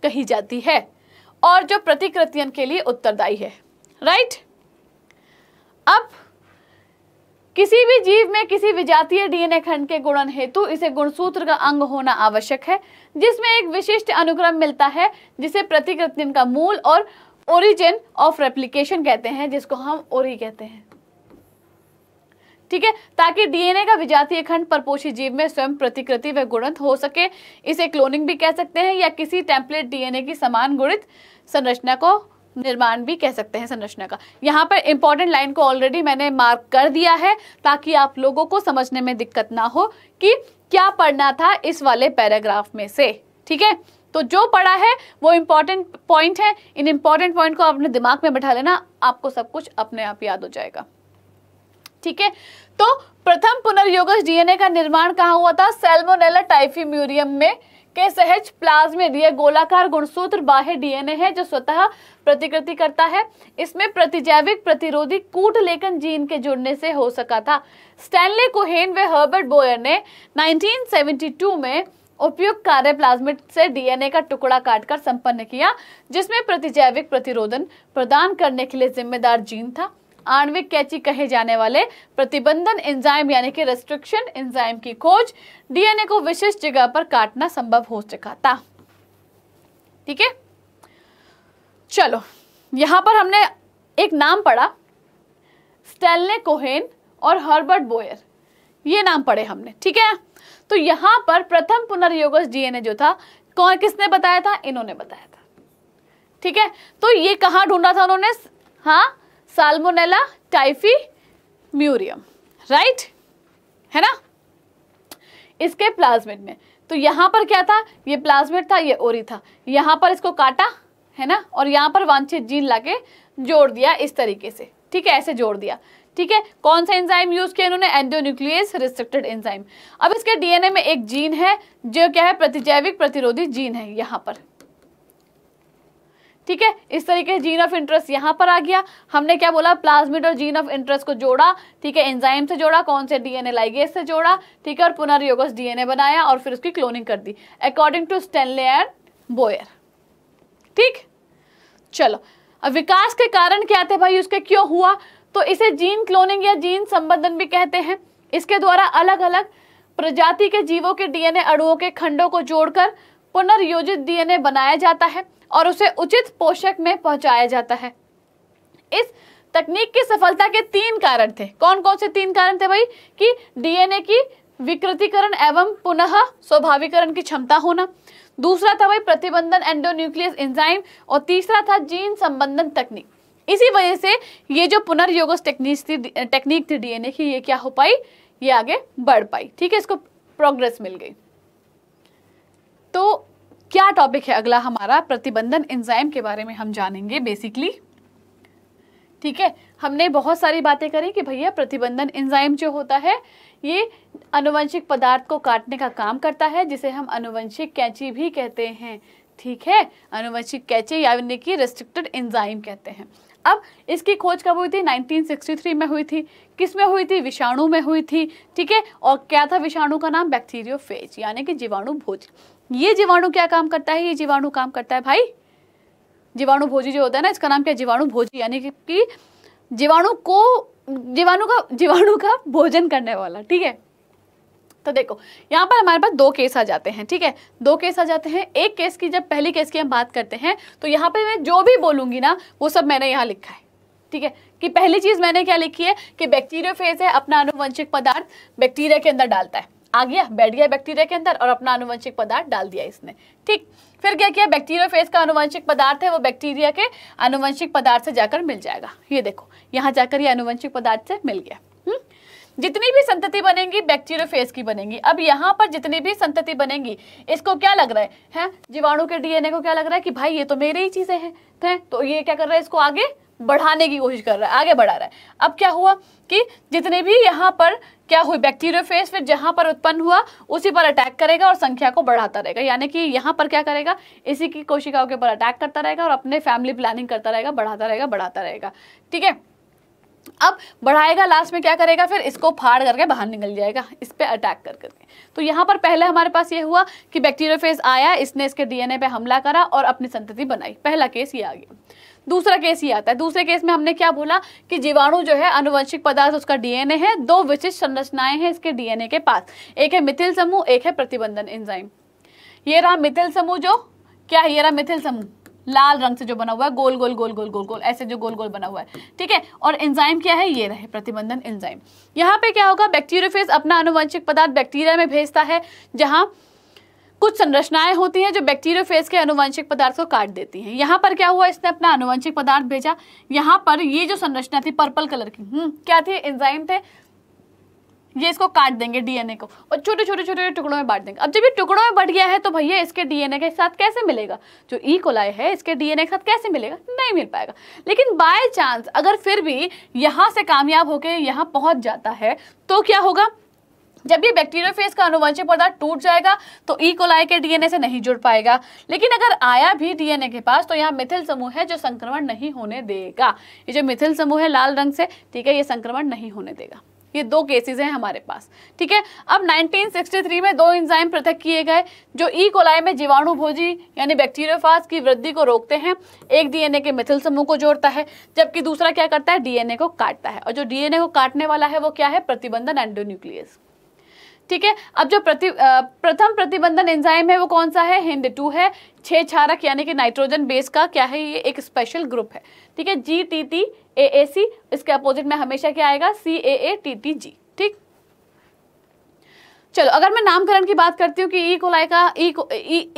कही जाती है और जो प्रतिकृतियन के लिए उत्तरदायी है राइट अब किसी भी जीव में किसी विजातीय डीएनए खंड के गुणन हेतु इसे गुणसूत्र का अंग होना आवश्यक है जिसमें एक विशिष्ट अनुक्रम मिलता है जिसे प्रतिकृत्रिम का मूल और ओरिजिन ऑफ रेप्लिकेशन कहते हैं जिसको हम ओरी कहते हैं ठीक है ताकि डीएनए का विजातीय खंड परपोषी जीव में स्वयं प्रतिकृति व गुणित हो सके इसे क्लोनिंग भी कह सकते हैं या किसी टेम्पलेट डीएनए की समान गुणित संरचना को निर्माण भी कह सकते हैं संरचना का यहाँ पर इंपॉर्टेंट लाइन को ऑलरेडी मैंने मार्क कर दिया है ताकि आप लोगों को समझने में दिक्कत ना हो कि क्या पढ़ना था इस वाले पैराग्राफ में से ठीक है तो जो पढ़ा है वो इम्पोर्टेंट पॉइंट है इन इम्पोर्टेंट पॉइंट को अपने दिमाग में बैठा लेना आपको सब कुछ अपने आप याद हो जाएगा ठीक है तो प्रथम पुनर्योग डीएनए का निर्माण कहाँ हुआ था सेल्मोनेला टाइफी म्यूरियम में के सहज प्लाज्मे दिए गोलाकार गुणसूत्र बाह्य डीएनए है जो स्वतः प्रतिकृति करता है इसमें प्रतिजैविक प्रतिरोधी कूट लेखन जीन के जुड़ने से हो सका था स्टैनले कोहेन व हर्बर्ट बोयर ने 1972 में उपयुक्त कार्य प्लाज्मिट से डीएनए का टुकड़ा काटकर संपन्न किया जिसमें प्रतिजैविक प्रतिरोधन प्रदान करने के लिए जिम्मेदार जीन था आणविक कैची कहे जाने वाले प्रतिबंधन एंजाइम यानी कि रेस्ट्रिक्शन एंजाइम की खोज डीएनए को विशिष्ट जगह पर काटना संभव हो सका था ठीक है चलो यहां पर हमने एक नाम पढ़ा स्टेलने कोहेन और हर्बर्ट बोयर ये नाम पढ़े हमने ठीक है तो यहां पर प्रथम पुनर्योग डीएनए जो था कौन किसने बताया था इन्होंने बताया था ठीक है तो ये कहाँ ढूंढा था उन्होंने हाँ साल्मोनेला टाइफी म्यूरियम राइट है ना इसके प्लाज्मिड में तो यहां पर क्या था ये प्लाज्मिड था ये ओरी था यहां पर इसको काटा है ना और यहां पर वांछित जीन लाके जोड़ दिया इस तरीके से ठीक है ऐसे जोड़ दिया ठीक है कौन सा एंजाइम यूज किया इन्होंने एंडोन्यूक्लियस रिस्ट्रिक्टेड एंजाइम अब इसके डीएनए में एक जीन है जो क्या है प्रतिजैविक प्रतिरोधी जीन है यहां पर ठीक है इस तरीके से जीन ऑफ इंटरेस्ट यहाँ पर आ गया हमने क्या बोला प्लाज्मिड और जीन ऑफ इंटरेस्ट को जोड़ा ठीक है एंजाइम से जोड़ा कौन से डीएनए लाइगेस से जोड़ा ठीक है और पुनर्योगस डीएनए बनाया और फिर उसकी क्लोनिंग कर दी according to Stanley and Boyer ठीक चलो अब विकास के कारण क्या थे भाई उसके क्यों हुआ तो इसे जीन क्लोनिंग या जीन संबंधन भी कहते हैं इसके द्वारा अलग अलग प्रजाति के जीवों के डीएनए अणुओं के खंडों को जोड़कर पुनर्योजित डीएनए बनाया जाता है और उसे उचित पोषक में पहुंचाया जाता है इस तकनीक की सफलता के तीन कारण थे कौन कौन से तीन कारण थे भाई कि डीएनए की विकृतिकरण एवं पुनः स्वाभाविकरण की क्षमता होना दूसरा था भाई प्रतिबंधन एंडोन्यूक्लियस एंजाइम और तीसरा था जीन संबंधन तकनीक इसी वजह से ये जो पुनर्योगस टेक्निक थी टेक्निक थी डीएनए की ये क्या हो पाई ये आगे बढ़ पाई ठीक है इसको प्रोग्रेस मिल गई तो क्या टॉपिक है अगला हमारा प्रतिबंधन एंजाइम के बारे में हम जानेंगे बेसिकली ठीक है हमने बहुत सारी बातें करी कि भैया प्रतिबंधन एंजाइम जो होता है ये अनुवंशिक पदार्थ को काटने का काम करता है जिसे हम अनुवंशिक कैची भी कहते हैं ठीक है अनुवंशिक कैचे यानी कि रेस्ट्रिक्टेड एंजाइम कहते हैं अब इसकी खोज कब हुई थी 1963 में हुई थी किस में हुई थी विषाणु में हुई थी ठीक है और क्या था विषाणु का नाम बैक्टीरियोफेज यानी कि जीवाणु भोज ये जीवाणु क्या काम करता है ये जीवाणु काम करता है भाई जीवाणु भोजी जो होता है ना इसका नाम क्या जीवाणु भोजी यानी कि जीवाणु को जीवाणु का जीवाणु का भोजन करने वाला ठीक है तो देखो यहाँ पर हमारे पास दो केस आ जाते हैं ठीक है दो केस आ जाते हैं एक केस की जब पहली केस की हम बात करते हैं तो यहाँ पर मैं जो भी बोलूंगी ना वो सब मैंने यहाँ लिखा है ठीक है कि पहली चीज़ मैंने क्या लिखी है कि फेज है अपना अनुवंशिक पदार्थ बैक्टीरिया के अंदर डालता है आ गया बैठ गया बैक्टीरिया के अंदर और अपना अनुवंशिक पदार्थ डाल दिया इसने ठीक फिर क्या किया बैक्टीरिया फेस का अनुवंशिक पदार्थ है वो बैक्टीरिया के अनुवंशिक पदार्थ से जाकर मिल जाएगा ये देखो यहाँ जाकर ये अनुवंशिक पदार्थ से मिल गया हम्म, जितनी भी संतति बनेगी बैक्टीरियोफेज की बनेगी अब यहाँ पर जितनी भी संतति बनेगी इसको क्या लग रहा है, हैं जीवाणु के डीएनए को क्या लग रहा है कि भाई ये तो मेरे ही चीज़ें हैं तो ये क्या कर रहा है इसको आगे बढ़ाने की कोशिश कर रहा है आगे बढ़ा रहा है अब क्या हुआ कि जितने भी यहाँ पर क्या हुई बैक्टीरियो फेस फिर जहाँ पर उत्पन्न हुआ उसी पर अटैक करेगा और संख्या को बढ़ाता रहेगा यानी कि यहाँ पर क्या करेगा इसी की कोशिकाओं के ऊपर अटैक करता रहेगा और अपने फैमिली प्लानिंग करता रहेगा बढ़ाता रहेगा बढ़ाता रहेगा ठीक है अब बढ़ाएगा लास्ट में क्या करेगा फिर इसको फाड़ करके बाहर निकल जाएगा इस पर अटैक कर करके तो यहाँ पर पहले हमारे पास ये हुआ कि बैक्टीरियो फेज आया इसने इसके डीएनए पे हमला करा और अपनी संतति बनाई पहला केस ये आ गया दूसरा केस ही आता है दूसरे केस में हमने क्या बोला कि जीवाणु जो है अनुवंशिक पदार्थ उसका डीएनए है दो विशिष्ट संरचनाएं हैं इसके डीएनए के पास एक है मिथिल समूह एक है प्रतिबंधन एंजाइम ये रहा मिथिल समूह जो क्या है ये रहा मिथिल समूह लाल रंग से जो बना हुआ है गोल गोल गोल गोल गोल गोल ऐसे जो गोल गोल बना हुआ है ठीक है और एंजाइम क्या है ये रहे प्रतिबंधन एंजाइम यहाँ पे क्या होगा बैक्टीरियोफेज अपना अनुवंशिक पदार्थ बैक्टीरिया में भेजता है जहाँ कुछ संरचनाएं होती हैं जो बैक्टीरियोफेज के अनुवंशिक पदार्थ को काट देती हैं यहाँ पर क्या हुआ इसने अपना अनुवंशिक पदार्थ भेजा यहाँ पर ये जो संरचना थी पर्पल कलर की हम्म क्या थी एंजाइम थे ये इसको काट देंगे डीएनए को और छोटे छोटे छोटे टुकड़ों में बांट देंगे अब जब ये टुकड़ों में बढ़ गया है तो भैया इसके डीएनए के साथ कैसे मिलेगा जो ई e. कोलाई है इसके डीएनए के साथ कैसे मिलेगा नहीं मिल पाएगा लेकिन बाय चांस अगर फिर भी यहाँ से कामयाब होकर यहाँ पहुँच जाता है तो क्या होगा जब ये बैक्टीरियोफेज का अनुवंशिक पदार्थ टूट जाएगा तो ई e. कोलाई के डीएनए से नहीं जुड़ पाएगा लेकिन अगर आया भी डीएनए के पास तो यहाँ मिथिल समूह है जो संक्रमण नहीं होने देगा ये जो मिथिल समूह है लाल रंग से ठीक है ये संक्रमण नहीं होने देगा ये दो केसेस हैं हमारे पास ठीक है अब 1963 में दो इंजाइम पृथक किए गए जो ई e. कोलाई में जीवाणु भोजी यानी बैक्टीरियोफास की वृद्धि को रोकते हैं एक डीएनए के मिथिल समूह को जोड़ता है जबकि दूसरा क्या करता है डीएनए को काटता है और जो डीएनए को काटने वाला है वो क्या है प्रतिबंधन एंडोन्यूक्लियस ठीक है अब जो प्रति प्रथम प्रतिबंधन एंजाइम है वो कौन सा है हिंद टू है छः छारक यानी कि नाइट्रोजन बेस का क्या है ये एक स्पेशल ग्रुप है ठीक है जी टी टी ए ए सी इसके अपोजिट में हमेशा क्या आएगा सी ए ए टी टी जी ठीक चलो अगर मैं नामकरण की बात करती हूँ कि ई e कोलाई का ई को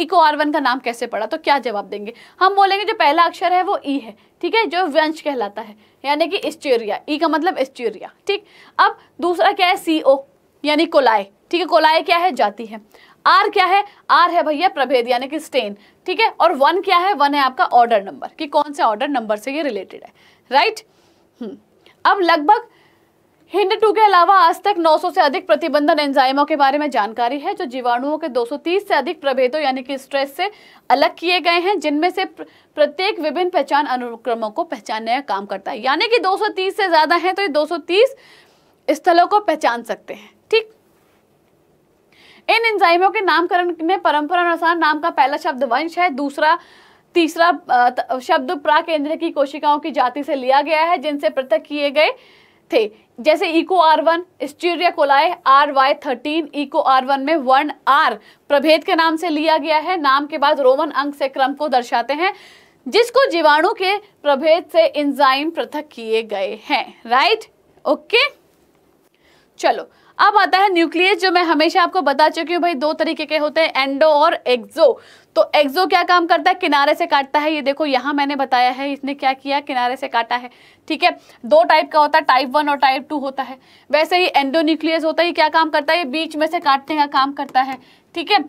इको आर वन का नाम कैसे पड़ा तो क्या जवाब देंगे हम बोलेंगे जो पहला अक्षर है वो ई e है ठीक है जो व्यंश कहलाता है यानी कि स्टेरिया ई e का मतलब स्टेरिया ठीक अब दूसरा क्या है सी ओ यानी कोलाय ठीक है कोलाय क्या है जाति है आर क्या है आर है भैया प्रभेद यानी कि स्टेन ठीक है और वन क्या है वन है आपका ऑर्डर नंबर कि कौन से ऑर्डर नंबर से ये रिलेटेड है राइट हम्म। अब लगभग हिंड टू के अलावा आज तक 900 से अधिक प्रतिबंधन एंजाइमों के बारे में जानकारी है जो जीवाणुओं के 230 से अधिक प्रभेदों यानी कि स्ट्रेस से अलग किए गए हैं जिनमें से प्रत्येक विभिन्न पहचान अनुक्रमों को पहचानने का काम करता है यानी कि 230 से ज़्यादा हैं तो ये 230 स्थलों को पहचान सकते हैं इन एंजाइमों के नामकरण में परंपरा अनुसार नाम का पहला शब्द वंश है दूसरा तीसरा शब्द प्राकेंद्र की कोशिकाओं की जाति से लिया गया है जिनसे पृथक किए गए थे जैसे Eco R one Escherichia coli R Y thirteen Eco R one में वर्ण आर प्रभेद के नाम से लिया गया है नाम के बाद रोमन अंक से क्रम को दर्शाते हैं जिसको जीवाणु के प्रभेद से इंजाइम पृथक किए गए हैं राइट ओके चलो अब आता है न्यूक्लियस जो मैं हमेशा आपको बता चुकी हूँ भाई दो तरीके के होते हैं एंडो और एक्जो तो एक्जो क्या काम करता है किनारे से काटता है ये देखो यहाँ मैंने बताया है इसने क्या किया किनारे से काटा है ठीक है दो टाइप का होता है टाइप वन और टाइप टू होता है वैसे ही एंडो न्यूक्लियस होता है क्या काम करता है ये बीच में से काटने का काम करता है ठीक है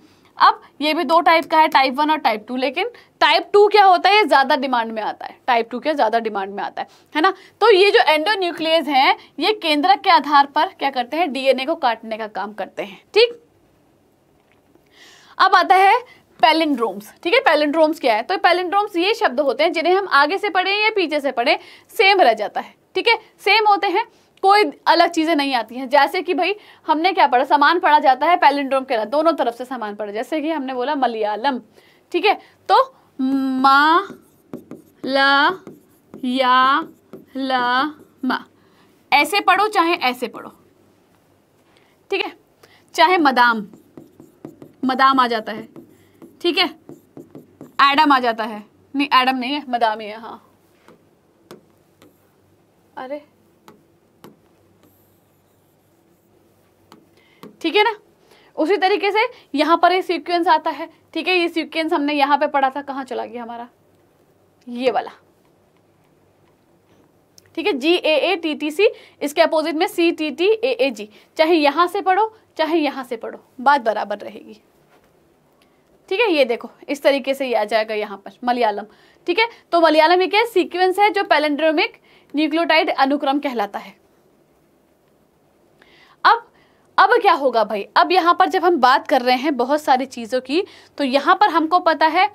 अब ये भी दो टाइप का है टाइप वन और टाइप टू लेकिन टाइप टू क्या होता है ये ज़्यादा डिमांड में आता है टाइप टू क्या ज़्यादा डिमांड में आता है है ना तो ये जो एंडोन्यूक्लियस हैं ये केंद्रक के आधार पर क्या करते हैं डीएनए को काटने का काम करते हैं ठीक अब आता है पेलिंड्रोम्स ठीक है पेलिंड्रोम्स क्या है तो पेलिंड्रोम्स ये शब्द होते हैं जिन्हें हम आगे से पढ़ें या पीछे से पढ़ें सेम रह जाता है ठीक है सेम होते हैं कोई अलग चीज़ें नहीं आती हैं जैसे कि भाई हमने क्या पढ़ा सामान पढ़ा जाता है पैलिंड्रोम के दोनों तरफ से सामान पढ़ा जैसे कि हमने बोला मलयालम ठीक है तो मा ला या ला मा ऐसे पढ़ो चाहे ऐसे पढ़ो ठीक है चाहे मदाम मदाम आ जाता है ठीक है एडम आ जाता है नहीं एडम नहीं है मदाम ही है हाँ अरे ठीक है ना उसी तरीके से यहाँ पर ये सीक्वेंस आता है ठीक है ये सीक्वेंस हमने यहाँ पे पढ़ा था कहाँ चला गया हमारा ये वाला ठीक है जी ए ए टी टी सी इसके अपोजिट में सी टी टी ए ए जी चाहे यहाँ से पढ़ो चाहे यहाँ से पढ़ो बात बराबर रहेगी ठीक है ये देखो इस तरीके से ये आ जाएगा यहाँ पर मलयालम ठीक है तो मलयालम ये क्या है सीक्वेंस है जो पैलेंड्रोमिक न्यूक्लियोटाइड अनुक्रम कहलाता है अब अब क्या होगा भाई अब यहाँ पर जब हम बात कर रहे हैं बहुत सारी चीज़ों की तो यहाँ पर हमको पता है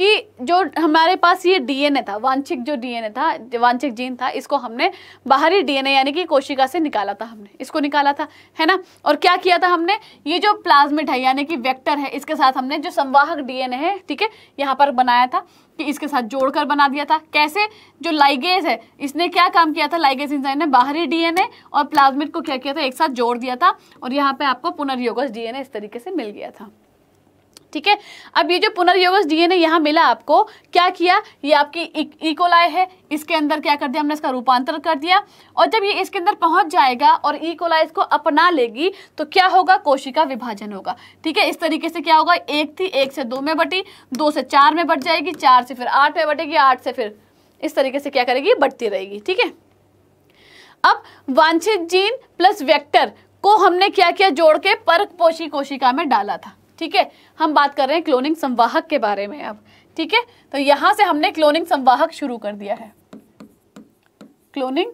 कि जो हमारे पास ये डीएनए था वांछिक जो डीएनए था वांछिक जीन था इसको हमने बाहरी डीएनए यानी कि कोशिका से निकाला था हमने इसको निकाला था है ना और क्या किया था हमने ये जो प्लाज्मिड है यानी कि वेक्टर है इसके साथ हमने जो संवाहक डीएनए है ठीक है यहाँ पर बनाया था कि इसके साथ जोड़कर बना दिया था कैसे जो लाइगेज है इसने क्या काम किया था लाइगेज इंजाइन ने बाहरी डीएनए और प्लाज्मिड को क्या किया था एक साथ जोड़ दिया था और यहाँ पर आपको पुनर्योगस डीएनए इस तरीके से मिल गया था ठीक है अब ये जो पुनर्योगस डीएनए यहाँ मिला आपको क्या किया ये आपकी इकोलाई e- है इसके अंदर क्या कर दिया हमने इसका रूपांतरण कर दिया और जब ये इसके अंदर पहुंच जाएगा और इकोलाई इसको अपना लेगी तो क्या होगा कोशिका विभाजन होगा ठीक है इस तरीके से क्या होगा एक थी एक से दो में बटी दो से चार में बट जाएगी चार से फिर आठ में बटेगी आठ से फिर इस तरीके से क्या करेगी बढ़ती रहेगी ठीक है अब वांछित जीन प्लस वेक्टर को हमने क्या किया जोड़ के परपोशी कोशिका में डाला था ठीक है हम बात कर रहे हैं क्लोनिंग संवाहक के बारे में अब ठीक है तो यहां से हमने क्लोनिंग संवाहक शुरू कर दिया है क्लोनिंग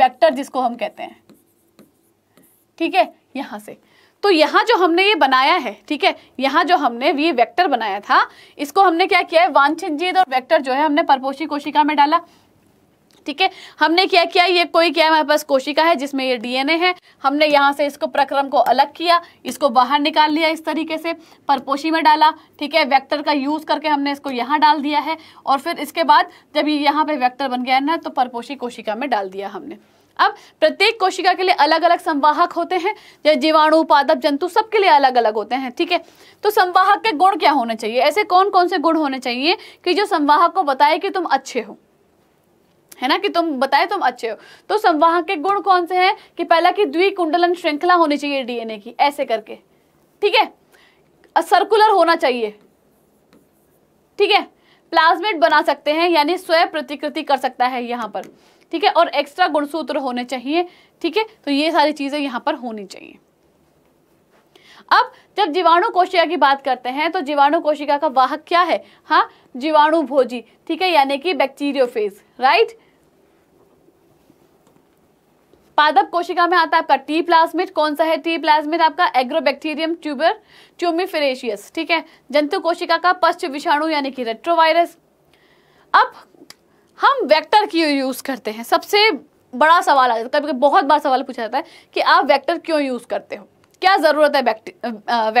वेक्टर जिसको हम कहते हैं ठीक है यहां से तो यहां जो हमने ये बनाया है ठीक है यहां जो हमने ये वेक्टर बनाया था इसको हमने क्या किया है वांछित जीत और वेक्टर जो है हमने परपोषी कोशिका में डाला ठीक है हमने क्या किया ये कोई क्या हमारे पास कोशिका है जिसमें ये डीएनए है हमने यहाँ से इसको प्रक्रम को अलग किया इसको बाहर निकाल लिया इस तरीके से परपोशी में डाला ठीक है वैक्टर का यूज करके हमने इसको यहाँ डाल दिया है और फिर इसके बाद जब ये यहाँ पर वैक्टर बन गया ना तो परपोशी कोशिका में डाल दिया हमने अब प्रत्येक कोशिका के लिए अलग अलग संवाहक होते हैं जैसे जीवाणु पादप जंतु सबके लिए अलग अलग होते हैं ठीक है तो संवाहक के गुण क्या होने चाहिए ऐसे कौन कौन से गुण होने चाहिए कि जो संवाहक को बताए कि तुम अच्छे हो है ना कि तुम बताए तुम अच्छे हो तो संवाहक के गुण कौन से हैं कि पहला कि द्विकुंडलन श्रृंखला होनी चाहिए डीएनए की ऐसे करके ठीक है सर्कुलर होना चाहिए ठीक है प्लाज्मेट बना सकते हैं यानी स्वयं प्रतिकृति कर सकता है यहां पर ठीक है और एक्स्ट्रा गुणसूत्र होने चाहिए ठीक है तो ये सारी चीजें यहां पर होनी चाहिए अब जब जीवाणु कोशिका की बात करते हैं तो जीवाणु कोशिका का वाहक क्या है हाँ जीवाणु भोजी ठीक है यानी कि बैक्टीरियोफेज राइट पादप कोशिका में आता है आपका टी प्लाज्मिट कौन सा है टी प्लाज्मिट आपका एग्रोबैक्टीरियम ट्यूबर ट्यूमिफेरेशियस ठीक है जंतु कोशिका का पश्च विषाणु यानी कि रेट्रोवायरस अब हम वेक्टर क्यों यूज़ करते हैं सबसे बड़ा सवाल आ जाता है कभी बहुत बार सवाल पूछा जाता है कि आप वेक्टर क्यों यूज़ करते हो क्या ज़रूरत है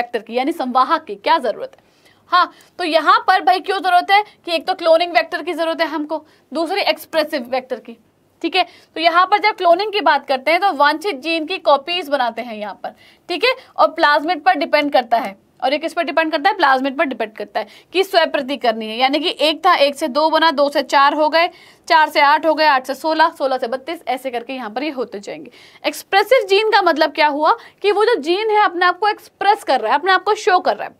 वेक्टर की यानी संवाहक की क्या ज़रूरत है हाँ तो यहाँ पर भाई क्यों ज़रूरत है कि एक तो क्लोनिंग वेक्टर की ज़रूरत है हमको दूसरी एक्सप्रेसिव वेक्टर की ठीक है तो यहाँ पर जब क्लोनिंग की बात करते हैं तो वांछित जीन की कॉपीज बनाते हैं यहाँ पर ठीक है और प्लाज्मिट पर डिपेंड करता है और ये किस पर डिपेंड करता है प्लाज्मिट पर डिपेंड करता है कि स्वप्रति करनी है यानी कि एक था एक से दो बना दो से चार हो गए चार से आठ हो गए आठ से सोलह सोलह से बत्तीस ऐसे करके यहाँ पर ये होते जाएंगे एक्सप्रेसिव जीन का मतलब क्या हुआ कि वो जो जीन है अपने आप को एक्सप्रेस कर रहा है अपने आप को शो कर रहा है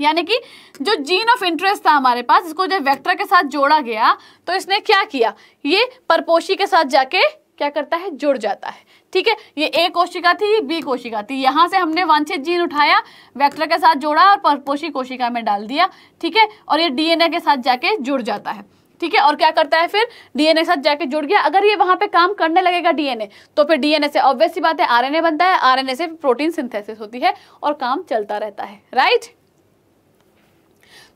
यानी कि जो जीन ऑफ इंटरेस्ट था हमारे पास इसको जब वेक्टर के साथ जोड़ा गया तो इसने क्या किया ये परपोशी के साथ जाके क्या करता है जुड़ जाता है ठीक है ये ए कोशिका थी ये बी कोशिका थी यहाँ से हमने वांछित जीन उठाया वेक्टर के साथ जोड़ा और परपोशी कोशिका में डाल दिया ठीक है और ये डीएनए के साथ जाके जुड़ जाता है ठीक है और क्या करता है फिर डीएनए के साथ जाके जुड़ गया अगर ये वहां पे काम करने लगेगा डीएनए तो फिर डीएनए से ऑब्वियस सी बात है आरएनए बनता है आरएनए से प्रोटीन सिंथेसिस होती है और काम चलता रहता है राइट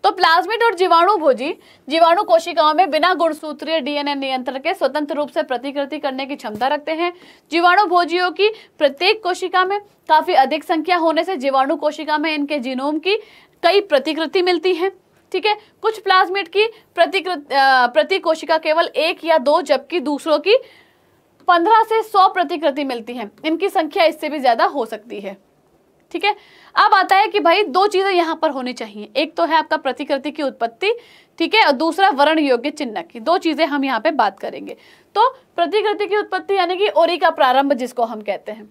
तो प्लाज्मिड और जीवाणु भोजी जीवाणु कोशिकाओं में बिना गुणसूत्रीय डीएनए नियंत्रण के स्वतंत्र रूप से प्रतिकृति करने की क्षमता रखते हैं जीवाणु भोजियों की प्रत्येक कोशिका में काफी अधिक संख्या होने से जीवाणु कोशिका में इनके जीनोम की कई प्रतिकृति मिलती है ठीक है कुछ प्लाज्मिड की प्रतिकृति प्रति कोशिका केवल एक या दो जबकि दूसरों की पंद्रह से सौ प्रतिकृति मिलती है इनकी संख्या इससे भी ज्यादा हो सकती है ठीक है अब आता है कि भाई दो चीज़ें यहाँ पर होनी चाहिए एक तो है आपका प्रतिकृति की उत्पत्ति ठीक है और दूसरा वर्ण योग्य चिन्ह की दो चीज़ें हम यहाँ पे बात करेंगे तो प्रतिकृति की उत्पत्ति यानी कि ओरी का प्रारंभ जिसको हम कहते हैं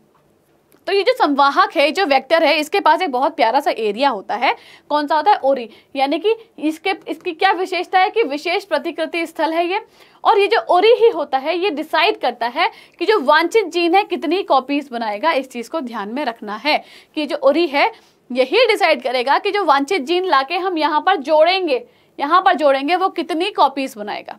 तो ये जो संवाहक है जो वेक्टर है इसके पास एक बहुत प्यारा सा एरिया होता है कौन सा होता है ओरी यानी कि इसके इसकी क्या विशेषता है कि विशेष प्रतिकृति स्थल है ये और ये जो ओरी ही होता है ये डिसाइड करता है कि जो वांछित जीन है कितनी कॉपीज बनाएगा इस चीज़ को ध्यान में रखना है कि जो ओरी है यही डिसाइड करेगा कि जो वांछित जीन लाके हम यहाँ पर जोड़ेंगे यहाँ पर जोड़ेंगे वो कितनी कॉपीज बनाएगा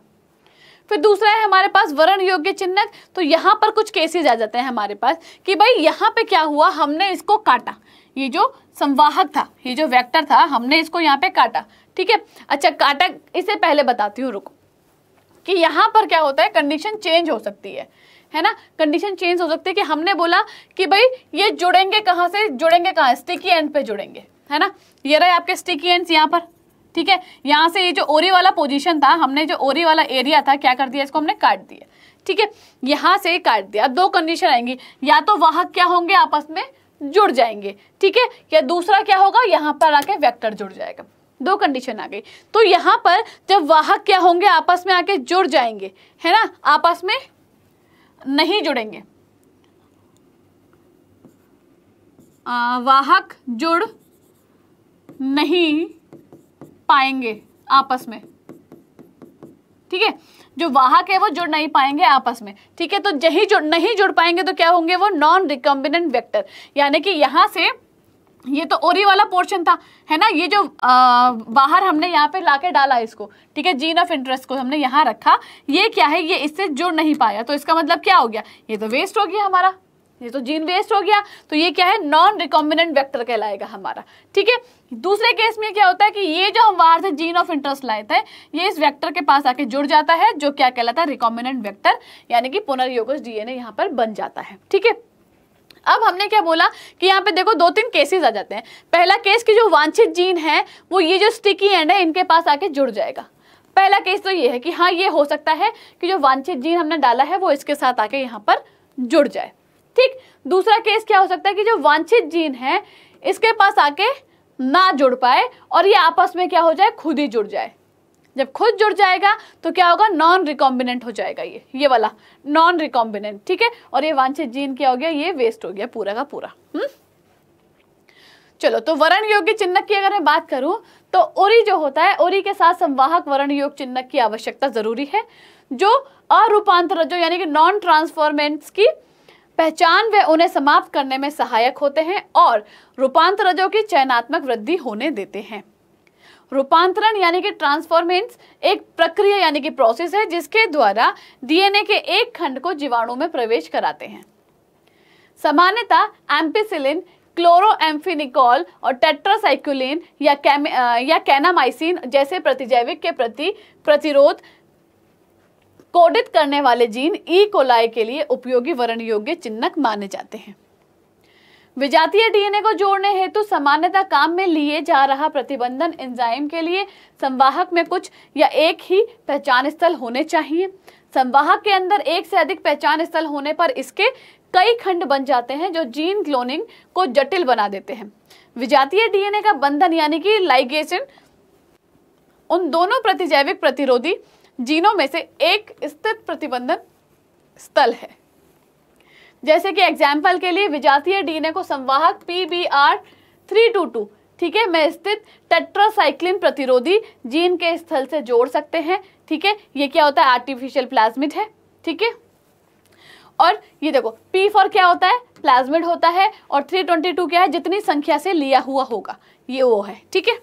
फिर दूसरा है हमारे पास वरण योग्य चिन्हक तो यहाँ पर कुछ केसेज आ जाते हैं हमारे पास कि भाई यहाँ पे क्या हुआ हमने इसको काटा ये जो संवाहक था ये जो वेक्टर था हमने इसको यहाँ पे काटा ठीक है अच्छा काटा इसे पहले बताती हूँ रुको कि यहाँ पर क्या होता है कंडीशन चेंज हो सकती है है ना कंडीशन चेंज हो सकती है कि हमने बोला कि भाई ये जुड़ेंगे कहाँ से जुड़ेंगे कहाँ स्टिकी एंड पे जुड़ेंगे है ना ये रहे आपके स्टिकी एंड्स यहाँ पर ठीक है यहाँ से ये जो ओरी वाला पोजीशन था हमने जो ओरी वाला एरिया था क्या कर दिया इसको हमने काट दिया ठीक है यहाँ से काट दिया अब दो कंडीशन आएंगी या तो वाहक क्या होंगे आपस में जुड़ जाएंगे ठीक है या दूसरा क्या होगा यहाँ पर आके वेक्टर जुड़ जाएगा दो कंडीशन आ गई तो यहाँ पर जब वाहक क्या होंगे आपस में आके जुड़ जाएंगे है ना आपस में नहीं जुड़ेंगे आ, वाहक जुड़ नहीं पाएंगे आपस में ठीक है जो वाहक है वो जुड़ नहीं पाएंगे आपस में ठीक है तो यही जुड़ नहीं जुड़ पाएंगे तो क्या होंगे वो नॉन रिकम्बिनेंट वेक्टर यानी कि यहां से ये तो ओरी वाला पोर्शन था है ना ये जो आ, बाहर हमने यहाँ पे लाके डाला इसको ठीक है जीन ऑफ इंटरेस्ट को हमने यहाँ रखा ये क्या है ये इससे जुड़ नहीं पाया तो इसका मतलब क्या हो गया ये तो वेस्ट हो गया हमारा ये तो जीन वेस्ट हो गया तो ये क्या है नॉन रिकॉम्बिनेंट वेक्टर कहलाएगा हमारा ठीक है दूसरे केस में क्या होता है कि ये जो हम बाहर से जीन ऑफ इंटरेस्ट लाए थे ये इस वेक्टर के पास आके जुड़ जाता है जो क्या कहलाता है रिकॉम्बिनेंट वेक्टर यानी कि पुनर्योगस डीएनए यहाँ पर बन जाता है ठीक है अब हमने क्या बोला कि यहाँ पे देखो दो तीन केसेस आ जाते हैं पहला केस की जो वांछित जीन है वो ये जो स्टिकी एंड है इनके पास आके जुड़ जाएगा पहला केस तो ये है कि हाँ ये हो सकता है कि जो वांछित जीन हमने डाला है वो इसके साथ आके यहाँ पर जुड़ जाए ठीक दूसरा केस क्या हो सकता है कि जो वांछित जीन है इसके पास आके ना जुड़ पाए और ये आपस में क्या हो जाए खुद ही जुड़ जाए जब खुद जुड़ जाएगा तो क्या होगा नॉन रिकॉम्बिनेंट हो जाएगा ये ये वाला नॉन रिकॉम्बिनेंट ठीक है और ये वांछित जीन क्या हो गया ये वेस्ट हो गया पूरा का पूरा हम्म चलो तो वर्ण योग्य चिन्हक की अगर मैं बात करूं तो ओरी जो होता है ओरी के साथ संवाहक वर्ण योग चिन्हक की आवश्यकता जरूरी है जो अरूपांतर जो यानी कि नॉन ट्रांसफॉर्मेंट्स की पहचान वे उन्हें समाप्त करने में सहायक होते हैं और रूपांतरजों की चयनात्मक वृद्धि होने देते हैं रूपांतरण यानी कि ट्रांसफॉर्मेंस एक प्रक्रिया यानी कि प्रोसेस है जिसके द्वारा डीएनए के एक खंड को जीवाणु में प्रवेश कराते हैं सामान्यतः एम्पिसिलिन क्लोरोएम्फिनिकॉल और टेट्रासाइक्लिन या कैम या कैनामाइसिन जैसे प्रतिजैविक के प्रति प्रतिरोध कोडित करने वाले जीन ई e. कोलाई के लिए उपयोगी वर्ण योग्य चिन्हक माने जाते हैं विजातीय डीएनए को जोड़ने हेतु सामान्यतः काम में लिए जा रहा प्रतिबंधन एंजाइम के लिए संवाहक में कुछ या एक ही पहचान स्थल होने चाहिए संवाहक के अंदर एक से अधिक पहचान स्थल होने पर इसके कई खंड बन जाते हैं जो जीन क्लोनिंग को जटिल बना देते हैं विजातीय डीएनए का बंधन यानी कि लाइगेशन उन दोनों प्रतिजैविक प्रतिरोधी जीनों में से एक स्थित प्रतिबंधन स्थल है जैसे कि एग्जाम्पल के लिए विजातीय डीएनए को संवाहक P B R three two two ठीक है मैं स्थित टेट्रोसाइक्लिन प्रतिरोधी जीन के स्थल से जोड़ सकते हैं ठीक है ये क्या होता है आर्टिफिशियल प्लाज्मिड है ठीक है और ये देखो पी फॉर क्या होता है प्लाज्मिड होता है और 322 क्या है जितनी संख्या से लिया हुआ होगा ये वो है ठीक है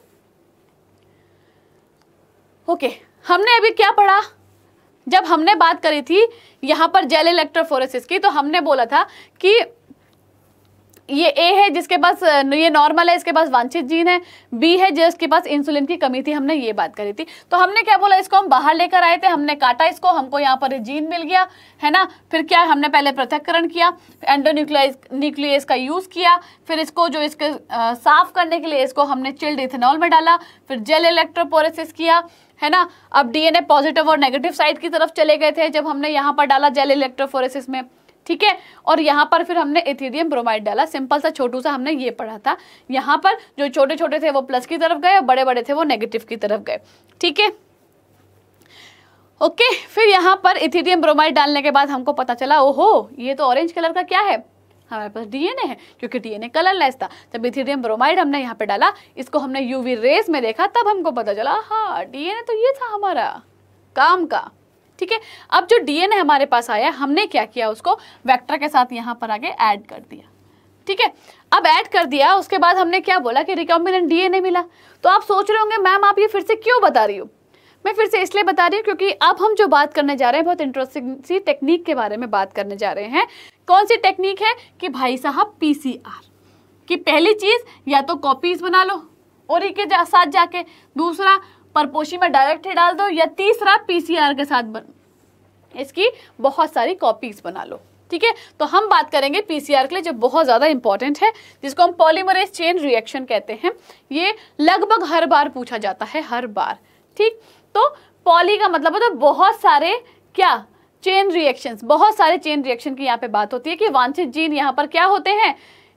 ओके हमने अभी क्या पढ़ा जब हमने बात करी थी यहाँ पर जेल इलेक्ट्रोफोरेसिस की तो हमने बोला था कि ये ए है जिसके पास ये नॉर्मल है इसके पास वांछित जीन है बी है जिसके पास इंसुलिन की कमी थी हमने ये बात करी थी तो हमने क्या बोला इसको हम बाहर लेकर आए थे हमने काटा इसको हमको यहाँ पर जीन मिल गया है ना फिर क्या हमने पहले पृथककरण किया एंडोन्यूक्लियस न्यूक्लियस का यूज़ किया फिर इसको जो इसके साफ करने के लिए इसको हमने चिल्ड इथेनॉल में डाला फिर जेल इलेक्ट्रोपोरेसिस किया है ना अब डीएनए पॉजिटिव और नेगेटिव साइड की तरफ चले गए थे जब हमने यहाँ पर डाला जेल इलेक्ट्रोफोरेसिस में ठीक है और यहाँ पर फिर हमने इथीडियम ब्रोमाइड डाला सिंपल सा छोटू सा हमने ये पढ़ा था यहाँ पर जो छोटे छोटे थे वो प्लस की तरफ गए और बड़े बड़े थे वो नेगेटिव की तरफ गए ठीक है ओके फिर यहाँ पर इथिडियम ब्रोमाइड डालने के बाद हमको पता चला ओहो ये तो ऑरेंज कलर का क्या है हमारे पास डीएनए है क्योंकि डीएनए कलरलेस था जब इथीडियम ब्रोमाइड हमने यहाँ पे डाला इसको हमने यूवी रेस में देखा तब हमको पता चला हाँ डीएनए तो ये था हमारा काम का ठीक है अब जो डीएनए हमारे पास आया हमने क्या किया उसको वेक्टर के साथ यहाँ पर आगे ऐड कर दिया ठीक है अब ऐड कर दिया उसके बाद हमने क्या बोला कि रिकॉम्बिनेंट डीएनए मिला तो आप सोच रहे होंगे मैम आप ये फिर से क्यों बता रही हो मैं फिर से इसलिए बता रही हूँ क्योंकि अब हम जो बात करने जा रहे हैं बहुत इंटरेस्टिंग सी टेक्निक के बारे में बात करने जा रहे हैं कौन सी टेक्निक है कि भाई साहब पीसीआर कि पहली चीज़ या तो कॉपीज बना लो और के जा, साथ जाके दूसरा परपोशी में डायरेक्ट ही डाल दो या तीसरा पी के साथ बन, इसकी बहुत सारी कॉपीज बना लो ठीक है तो हम बात करेंगे पीसीआर के लिए जो बहुत ज़्यादा इंपॉर्टेंट है जिसको हम पॉलीमरेज चेन रिएक्शन कहते हैं ये लगभग हर बार पूछा जाता है हर बार ठीक तो पॉली का मतलब होता है तो बहुत सारे क्या चेन रिएक्शंस बहुत सारे चेन रिएक्शन की यहाँ पे बात होती है कि वांछित जीन यहाँ पर क्या होते हैं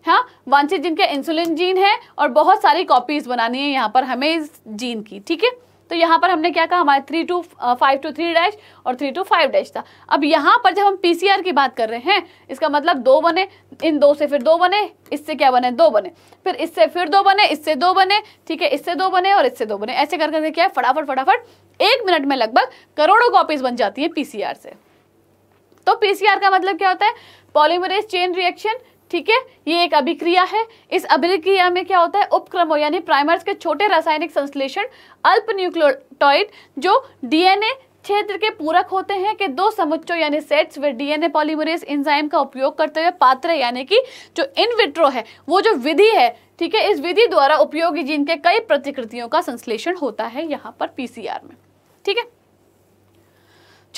हाँ वांछित जीन के इंसुलिन जीन है और बहुत सारी कॉपीज बनानी है यहाँ पर हमें इस जीन की ठीक है तो यहाँ पर हमने क्या कहा हमारे three to five to three dash और थ्री टू फाइव डैश था अब यहाँ पर जब हम पी की बात कर रहे हैं इसका मतलब दो बने इन दो से फिर दो बने इससे क्या बने दो बने फिर इससे फिर दो बने इससे दो बने ठीक है इससे दो बने और इससे दो बने ऐसे कर करके क्या है फटाफट फटाफट एक मिनट में लगभग करोड़ों कॉपीज बन जाती है पीसीआर से तो पीसीआर का मतलब क्या होता है पॉलीमरेज चेन रिएक्शन ठीक है ये एक अभिक्रिया है इस अभिक्रिया में क्या होता है उपक्रमों यानी प्राइमर्स के छोटे रासायनिक संश्लेषण अल्प न्यूक्लियोटॉइड जो डीएनए क्षेत्र के पूरक होते हैं कि दो समुच्चों यानी सेट्स वे डीएनए पॉलीमरेज एंजाइम का उपयोग करते हुए पात्र यानी कि जो इन विट्रो है वो जो विधि है ठीक है इस विधि द्वारा उपयोगी जीन के कई प्रतिकृतियों का संश्लेषण होता है यहाँ पर पीसीआर में ठीक है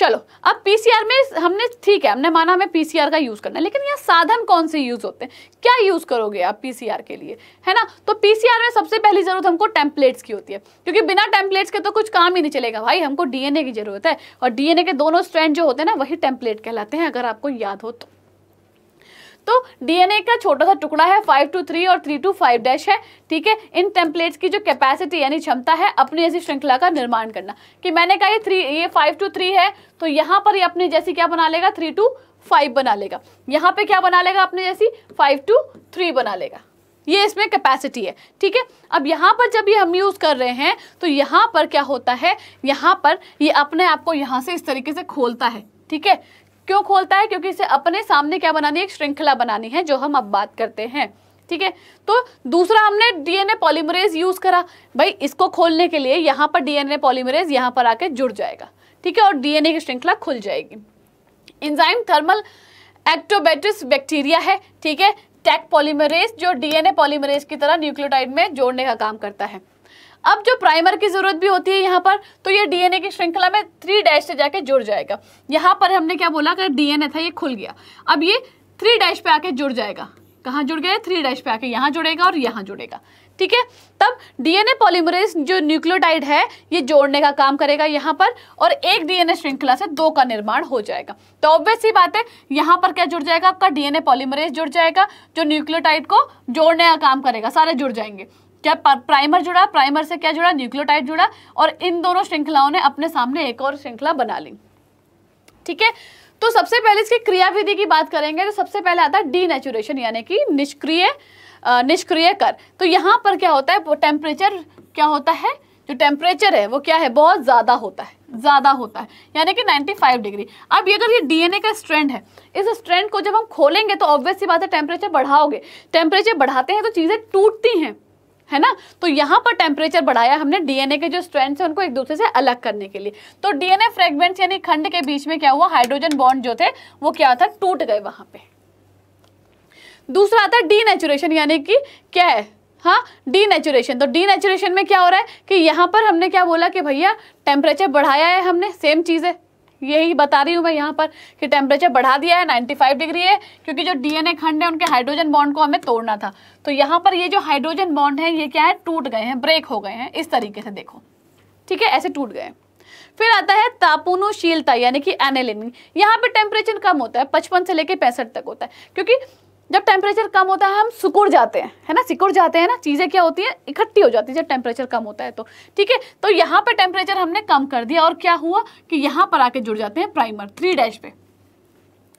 चलो अब पीसीआर में हमने ठीक है हमने माना हमें पीसीआर का यूज करना है लेकिन यहाँ साधन कौन से यूज होते हैं क्या यूज करोगे आप पीसीआर के लिए है ना तो पीसीआर में सबसे पहली जरूरत हमको टेम्पलेट्स की होती है क्योंकि बिना टेम्पलेट्स के तो कुछ काम ही नहीं चलेगा भाई हमको डीएनए की जरूरत है और डीएनए के दोनों स्ट्रैंड जो होते हैं ना वही टेम्पलेट कहलाते हैं अगर आपको याद हो तो तो डीएनए का छोटा सा टुकड़ा है फाइव टू थ्री और थ्री टू फाइव डैश है ठीक है इन टेम्पलेट्स की जो कैपेसिटी यानी क्षमता है अपनी ऐसी श्रृंखला का निर्माण करना कि मैंने कहा ये थ्री ये फाइव टू थ्री है तो यहाँ पर ये अपने जैसी क्या बना लेगा थ्री टू फाइव बना लेगा यहाँ पर क्या बना लेगा अपने जैसी फाइव टू थ्री बना लेगा ये इसमें कैपेसिटी है ठीक है अब यहाँ पर जब ये हम यूज़ कर रहे हैं तो यहाँ पर क्या होता है यहाँ पर ये अपने आप को यहाँ से इस तरीके से खोलता है ठीक है क्यों खोलता है क्योंकि इसे अपने सामने क्या बनानी है एक श्रृंखला बनानी है जो हम अब बात करते हैं ठीक है तो दूसरा हमने डीएनए पॉलीमरेज यूज करा भाई इसको खोलने के लिए यहां पर डीएनए पॉलीमरेज यहाँ पर आके जुड़ जाएगा ठीक है और डीएनए की श्रृंखला खुल जाएगी इंजाइम थर्मल एक्टोबेटिस बैक्टीरिया है ठीक है टैक पॉलीमरेज जो डीएनए पॉलीमरेज की तरह न्यूक्लियोटाइड में जोड़ने का काम करता है अब जो प्राइमर की ज़रूरत भी होती है यहाँ पर तो ये डीएनए की श्रृंखला में थ्री डैश से जाके जुड़ जाएगा यहाँ पर हमने क्या बोला कि डीएनए था ये खुल गया अब ये थ्री डैश पे आके जुड़ जाएगा कहाँ जुड़ गया थ्री डैश पे आके यहाँ जुड़ेगा और यहाँ जुड़ेगा ठीक है तब डीएनए पॉलीमरेज जो न्यूक्लियोटाइड है ये जोड़ने का काम करेगा यहाँ पर और एक डीएनए श्रृंखला से दो का निर्माण हो जाएगा तो ऑब्वियस ही बात है यहाँ पर क्या जुड़ जाएगा आपका डीएनए पॉलीमरेज जुड़ जाएगा जो न्यूक्लियोटाइड को जोड़ने का काम करेगा सारे जुड़ जाएंगे क्या प्राइमर जुड़ा प्राइमर से क्या जुड़ा न्यूक्लियोटाइड जुड़ा और इन दोनों श्रृंखलाओं ने अपने सामने एक और श्रृंखला बना ली ठीक है तो सबसे पहले इसकी क्रियाविधि की बात करेंगे तो सबसे पहले आता है डी नेचुरेशन यानी कि निष्क्रिय निष्क्रिय कर तो यहाँ पर क्या होता है टेम्परेचर क्या होता है जो टेम्परेचर है वो क्या है बहुत ज़्यादा होता है ज़्यादा होता है यानी कि 95 डिग्री अब ये अगर ये डीएनए का स्ट्रैंड है इस स्ट्रैंड को जब हम खोलेंगे तो ऑब्वियसली बात है टेम्परेचर बढ़ाओगे टेम्परेचर बढ़ाते हैं तो चीज़ें टूटती हैं है ना तो यहाँ पर टेम्परेचर बढ़ाया हमने डीएनए के जो स्ट्रेंथ है उनको एक दूसरे से अलग करने के लिए तो डीएनए फ्रेगमेंट यानी खंड के बीच में क्या हुआ हाइड्रोजन बॉन्ड जो थे वो क्या था टूट गए वहां पे दूसरा आता है नेचुरेशन यानी कि क्या है हाँ नेचुरेशन तो नेचुरेशन में क्या हो रहा है कि यहाँ पर हमने क्या बोला कि भैया टेम्परेचर बढ़ाया है हमने सेम चीज़ है यही बता रही हूँ मैं यहाँ पर कि टेम्परेचर बढ़ा दिया है 95 डिग्री है क्योंकि जो डीएनए खंड है उनके हाइड्रोजन बॉन्ड को हमें तोड़ना था तो यहाँ पर ये जो हाइड्रोजन बॉन्ड है ये क्या है टूट गए हैं ब्रेक हो गए हैं इस तरीके से देखो ठीक है ऐसे टूट गए फिर आता है तापुनुशीलता यानी कि एनेलिन यहाँ पर टेम्परेचर कम होता है पचपन से लेकर पैंसठ तक होता है क्योंकि जब टेम्परेचर कम होता है हम सिकुड़ जाते हैं है ना सिकुड़ जाते हैं ना चीज़ें क्या होती है इकट्ठी हो जाती है जब टेम्परेचर कम होता है तो ठीक है तो यहाँ पर टेम्परेचर हमने कम कर दिया और क्या हुआ कि यहाँ पर आके जुड़ जाते हैं प्राइमर थ्री डैश पे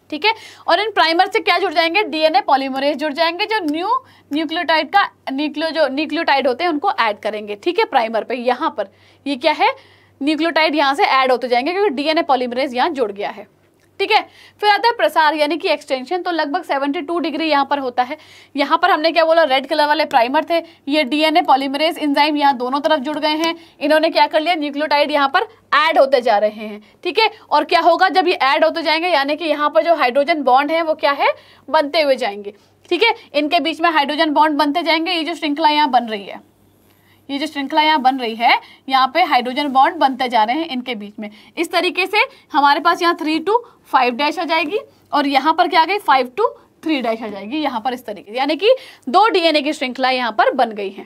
ठीक है और इन प्राइमर से क्या जुड़ जाएंगे डीएनए पॉलीमरेज जुड़ जाएंगे जो न्यू न्यूक्लियोटाइड का न्यूक्लियो जो न्यूक्लियोटाइड होते हैं उनको ऐड करेंगे ठीक है प्राइमर पे यहाँ पर ये क्या है न्यूक्लियोटाइड यहाँ से ऐड होते जाएंगे क्योंकि डीएनए पॉलीमरेज यहाँ जुड़ गया है ठीक है फिर आता है प्रसार यानी कि एक्सटेंशन तो लगभग 72 डिग्री यहाँ पर होता है यहाँ पर हमने क्या बोला रेड कलर वाले प्राइमर थे ये डीएनए पॉलीमरेज इंजाइम यहाँ दोनों तरफ जुड़ गए हैं इन्होंने क्या कर लिया न्यूक्लियोटाइड यहाँ पर ऐड होते जा रहे हैं ठीक है और क्या होगा जब ये ऐड होते जाएंगे यानी कि यहाँ पर जो हाइड्रोजन बॉन्ड है वो क्या है बनते हुए जाएंगे ठीक है इनके बीच में हाइड्रोजन बॉन्ड बनते जाएंगे ये जो श्रृंखला यहाँ बन रही है ये जो श्रृंखला यहाँ बन रही है यहाँ पे हाइड्रोजन बॉन्ड बनते जा रहे हैं इनके बीच में इस तरीके से हमारे पास यहाँ थ्री टू फाइव डैश आ जाएगी और यहाँ पर क्या आ गई फाइव टू थ्री डैश आ जाएगी यहाँ पर इस तरीके से यानी कि दो डीएनए की श्रृंखला यहाँ पर बन गई है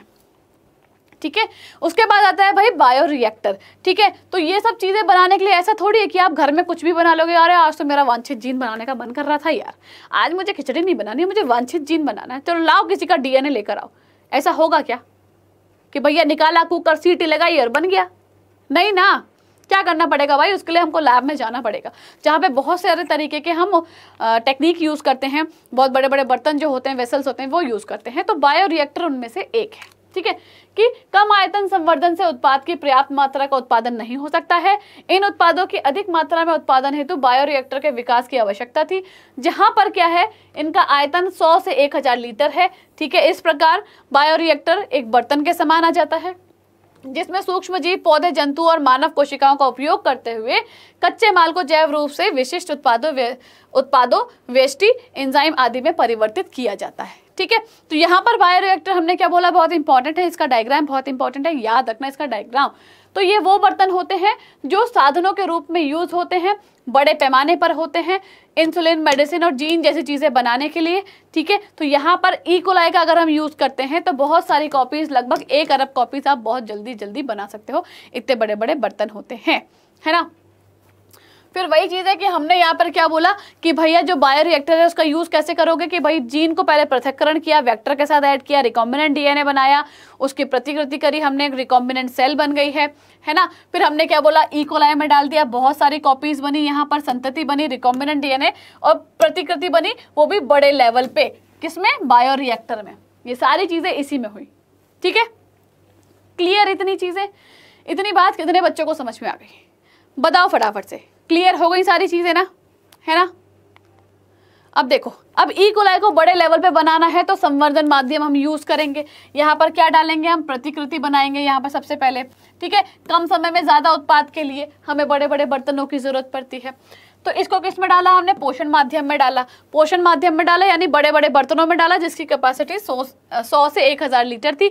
ठीक है उसके बाद आता है भाई बायो रिएक्टर ठीक है तो ये सब चीज़ें बनाने के लिए ऐसा थोड़ी है कि आप घर में कुछ भी बना लोगे यार आज तो मेरा वांछित जीन बनाने का मन कर रहा था यार आज मुझे खिचड़ी नहीं बनानी मुझे वांछित जीन बनाना है चलो तो लाओ किसी का डीएनए लेकर आओ ऐसा होगा क्या कि भैया निकाला कुकर सीटी लगाई और बन गया नहीं ना क्या करना पड़ेगा भाई उसके लिए हमको लैब में जाना पड़ेगा जहाँ पे बहुत सारे तरीके के हम टेक्निक यूज़ करते हैं बहुत बड़े बड़े बर्तन जो होते हैं वेसल्स होते हैं वो यूज़ करते हैं तो बायो रिएक्टर उनमें से एक है ठीक है कि कम आयतन संवर्धन से उत्पाद की पर्याप्त मात्रा का उत्पादन नहीं हो सकता है इन उत्पादों की अधिक मात्रा में उत्पादन हेतु बायो रिएक्टर के विकास की आवश्यकता थी जहां पर क्या है इनका आयतन 100 से 1000 लीटर है ठीक है इस प्रकार बायो रिएक्टर एक बर्तन के समान आ जाता है जिसमें सूक्ष्म जीव पौधे जंतु और मानव कोशिकाओं का उपयोग करते हुए कच्चे माल को जैव रूप से विशिष्ट उत्पादों वे, उत्पादों वेस्टी एंजाइम आदि में परिवर्तित किया जाता है ठीक है तो यहाँ पर बायो रिएक्टर हमने क्या बोला बहुत इंपॉर्टेंट है इसका डायग्राम बहुत इंपॉर्टेंट है याद रखना इसका डायग्राम तो ये वो बर्तन होते हैं जो साधनों के रूप में यूज़ होते हैं बड़े पैमाने पर होते हैं इंसुलिन मेडिसिन और जीन जैसी चीज़ें बनाने के लिए ठीक है तो यहाँ पर ई e कोलाई का अगर हम यूज़ करते हैं तो बहुत सारी कॉपीज़ लगभग एक अरब कॉपीज़ आप बहुत जल्दी जल्दी बना सकते हो इतने बड़े बड़े बर्तन होते हैं है ना फिर वही चीज़ है कि हमने यहाँ पर क्या बोला कि भैया जो बायो रिएक्टर है उसका यूज़ कैसे करोगे कि भाई जीन को पहले पृथककरण किया वैक्टर के साथ ऐड किया रिकॉम्बिनेंट डीएनए बनाया उसकी प्रतिकृति करी हमने रिकॉम्बिनेंट सेल बन गई है है ना फिर हमने क्या बोला इकोलाय e. में डाल दिया बहुत सारी कॉपीज बनी यहाँ पर संतति बनी रिकॉम्बिनेंट डीएनए और प्रतिकृति बनी वो भी बड़े लेवल पे किसमें बायो रिएक्टर में ये सारी चीज़ें इसी में हुई ठीक है क्लियर इतनी चीज़ें इतनी बात कितने बच्चों को समझ में आ गई बताओ फटाफट से क्लियर हो गई सारी चीज़ें ना है ना अब देखो अब ई e. कोलाई को बड़े लेवल पे बनाना है तो संवर्धन माध्यम हम यूज करेंगे यहाँ पर क्या डालेंगे हम प्रतिकृति बनाएंगे यहाँ पर सबसे पहले ठीक है कम समय में ज्यादा उत्पाद के लिए हमें बड़े बड़े बर्तनों की जरूरत पड़ती है तो इसको किस में डाला हमने पोषण माध्यम में डाला पोषण माध्यम में डाला यानी बड़े बड़े बर्तनों में डाला जिसकी कैपेसिटी सौ सौ से एक हज़ार लीटर थी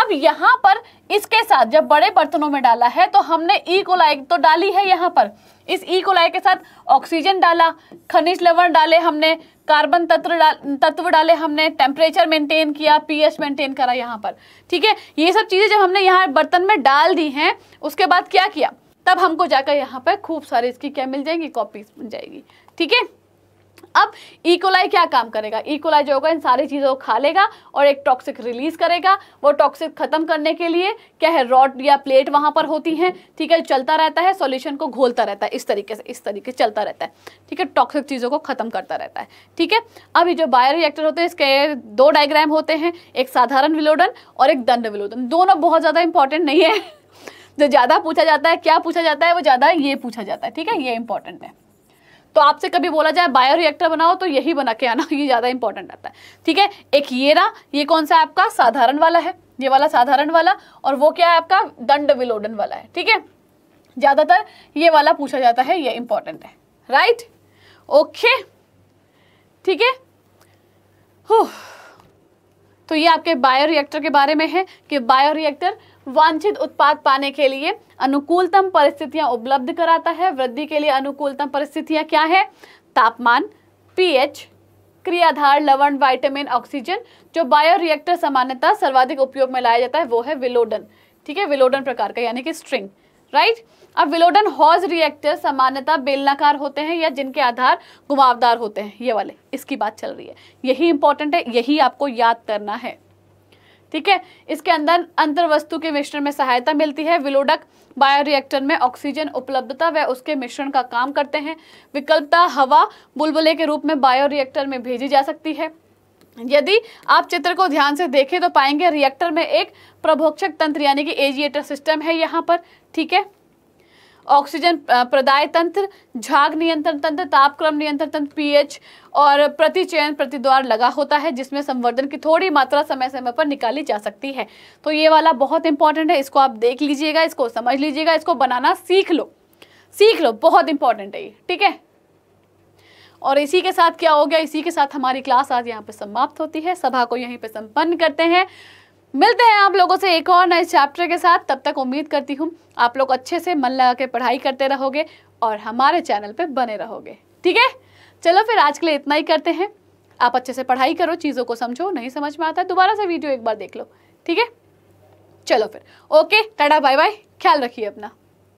अब यहाँ पर इसके साथ जब बड़े बर्तनों में डाला है तो हमने ई e कोलाई तो डाली है यहाँ पर इस ई e कोलाई के साथ ऑक्सीजन डाला खनिज लवण डाले हमने कार्बन तत्व डाल तत्व डाले हमने टेम्परेचर मेंटेन किया पीएच मेंटेन करा यहाँ पर ठीक है ये सब चीज़ें जब हमने यहाँ बर्तन में डाल दी हैं उसके बाद क्या किया तब हमको जाकर यहाँ पर खूब सारे इसकी क्या मिल जाएंगी कॉपीज मिल जाएगी ठीक है अब इकोलाई e क्या काम करेगा इकोलाई e जो होगा इन सारी चीज़ों को खा लेगा और एक टॉक्सिक रिलीज करेगा वो टॉक्सिक खत्म करने के लिए क्या है रॉड या प्लेट वहाँ पर होती है ठीक है चलता रहता है सॉल्यूशन को घोलता रहता है इस तरीके से इस तरीके चलता रहता है ठीक है टॉक्सिक चीज़ों को खत्म करता रहता है ठीक है अब ये जो बायो रिएक्टर होते हैं इसके दो डायग्राम होते हैं एक साधारण विलोडन और एक दंड विलोडन दोनों बहुत ज़्यादा इंपॉर्टेंट नहीं है जो ज़्यादा पूछा जाता है क्या पूछा जाता है वो ज़्यादा ये पूछा जाता है ठीक है ये इंपॉर्टेंट है तो आपसे कभी बोला जाए बायो रिएक्टर बनाओ तो यही बना के आना ये ज़्यादा इंपॉर्टेंट रहता है ठीक है एक ये रहा ये कौन सा आपका साधारण वाला है ये वाला साधारण वाला और वो क्या है आपका दंड विलोडन वाला है ठीक है ज़्यादातर ये वाला पूछा जाता है ये इंपॉर्टेंट है राइट ओके ठीक है तो ये आपके बायो रिएक्टर के बारे में है कि बायो रिएक्टर वांछित उत्पाद पाने के लिए अनुकूलतम परिस्थितियां उपलब्ध कराता है वृद्धि के लिए अनुकूलतम परिस्थितियां क्या है तापमान पीएच क्रियाधार लवण विटामिन ऑक्सीजन जो बायो रिएक्टर सामान्यता सर्वाधिक उपयोग में लाया जाता है वो है विलोडन ठीक है विलोडन प्रकार का यानी कि स्ट्रिंग राइट अब विलोडन हॉज रिएक्टर सामान्यता बेलनाकार होते हैं या जिनके आधार घुमावदार होते हैं ये वाले इसकी बात चल रही है यही इंपॉर्टेंट है यही आपको याद करना है ठीक है इसके अंदर अंतर वस्तु के मिश्रण में सहायता मिलती है विलोडक बायोरिएक्टर में ऑक्सीजन उपलब्धता व उसके मिश्रण का काम करते हैं विकल्पता हवा बुलबुले के रूप में बायोरिएक्टर में भेजी जा सकती है यदि आप चित्र को ध्यान से देखें तो पाएंगे रिएक्टर में एक प्रभोक्षक तंत्र यानी कि एजिएटर सिस्टम है यहाँ पर ठीक है ऑक्सीजन प्रदाय तंत्र झाग नियंत्रण तंत्र तापक्रम नियंत्रण तंत्र पीएच और प्रतिचयन प्रतिद्वार लगा होता है जिसमें संवर्धन की थोड़ी मात्रा समय समय पर निकाली जा सकती है तो ये वाला बहुत इंपॉर्टेंट है इसको आप देख लीजिएगा इसको समझ लीजिएगा इसको बनाना सीख लो सीख लो बहुत इंपॉर्टेंट है ये ठीक है और इसी के साथ क्या हो गया इसी के साथ हमारी क्लास आज यहाँ पे समाप्त होती है सभा को यहीं पे संपन्न करते हैं मिलते हैं आप लोगों से एक और नए चैप्टर के साथ तब तक उम्मीद करती हूँ आप लोग अच्छे से मन लगा के पढ़ाई करते रहोगे और हमारे चैनल पे बने रहोगे ठीक है चलो फिर आज के लिए इतना ही करते हैं आप अच्छे से पढ़ाई करो चीज़ों को समझो नहीं समझ में आता है दोबारा से वीडियो एक बार देख लो ठीक है चलो फिर ओके टाटा बाय बाय ख्याल रखिए अपना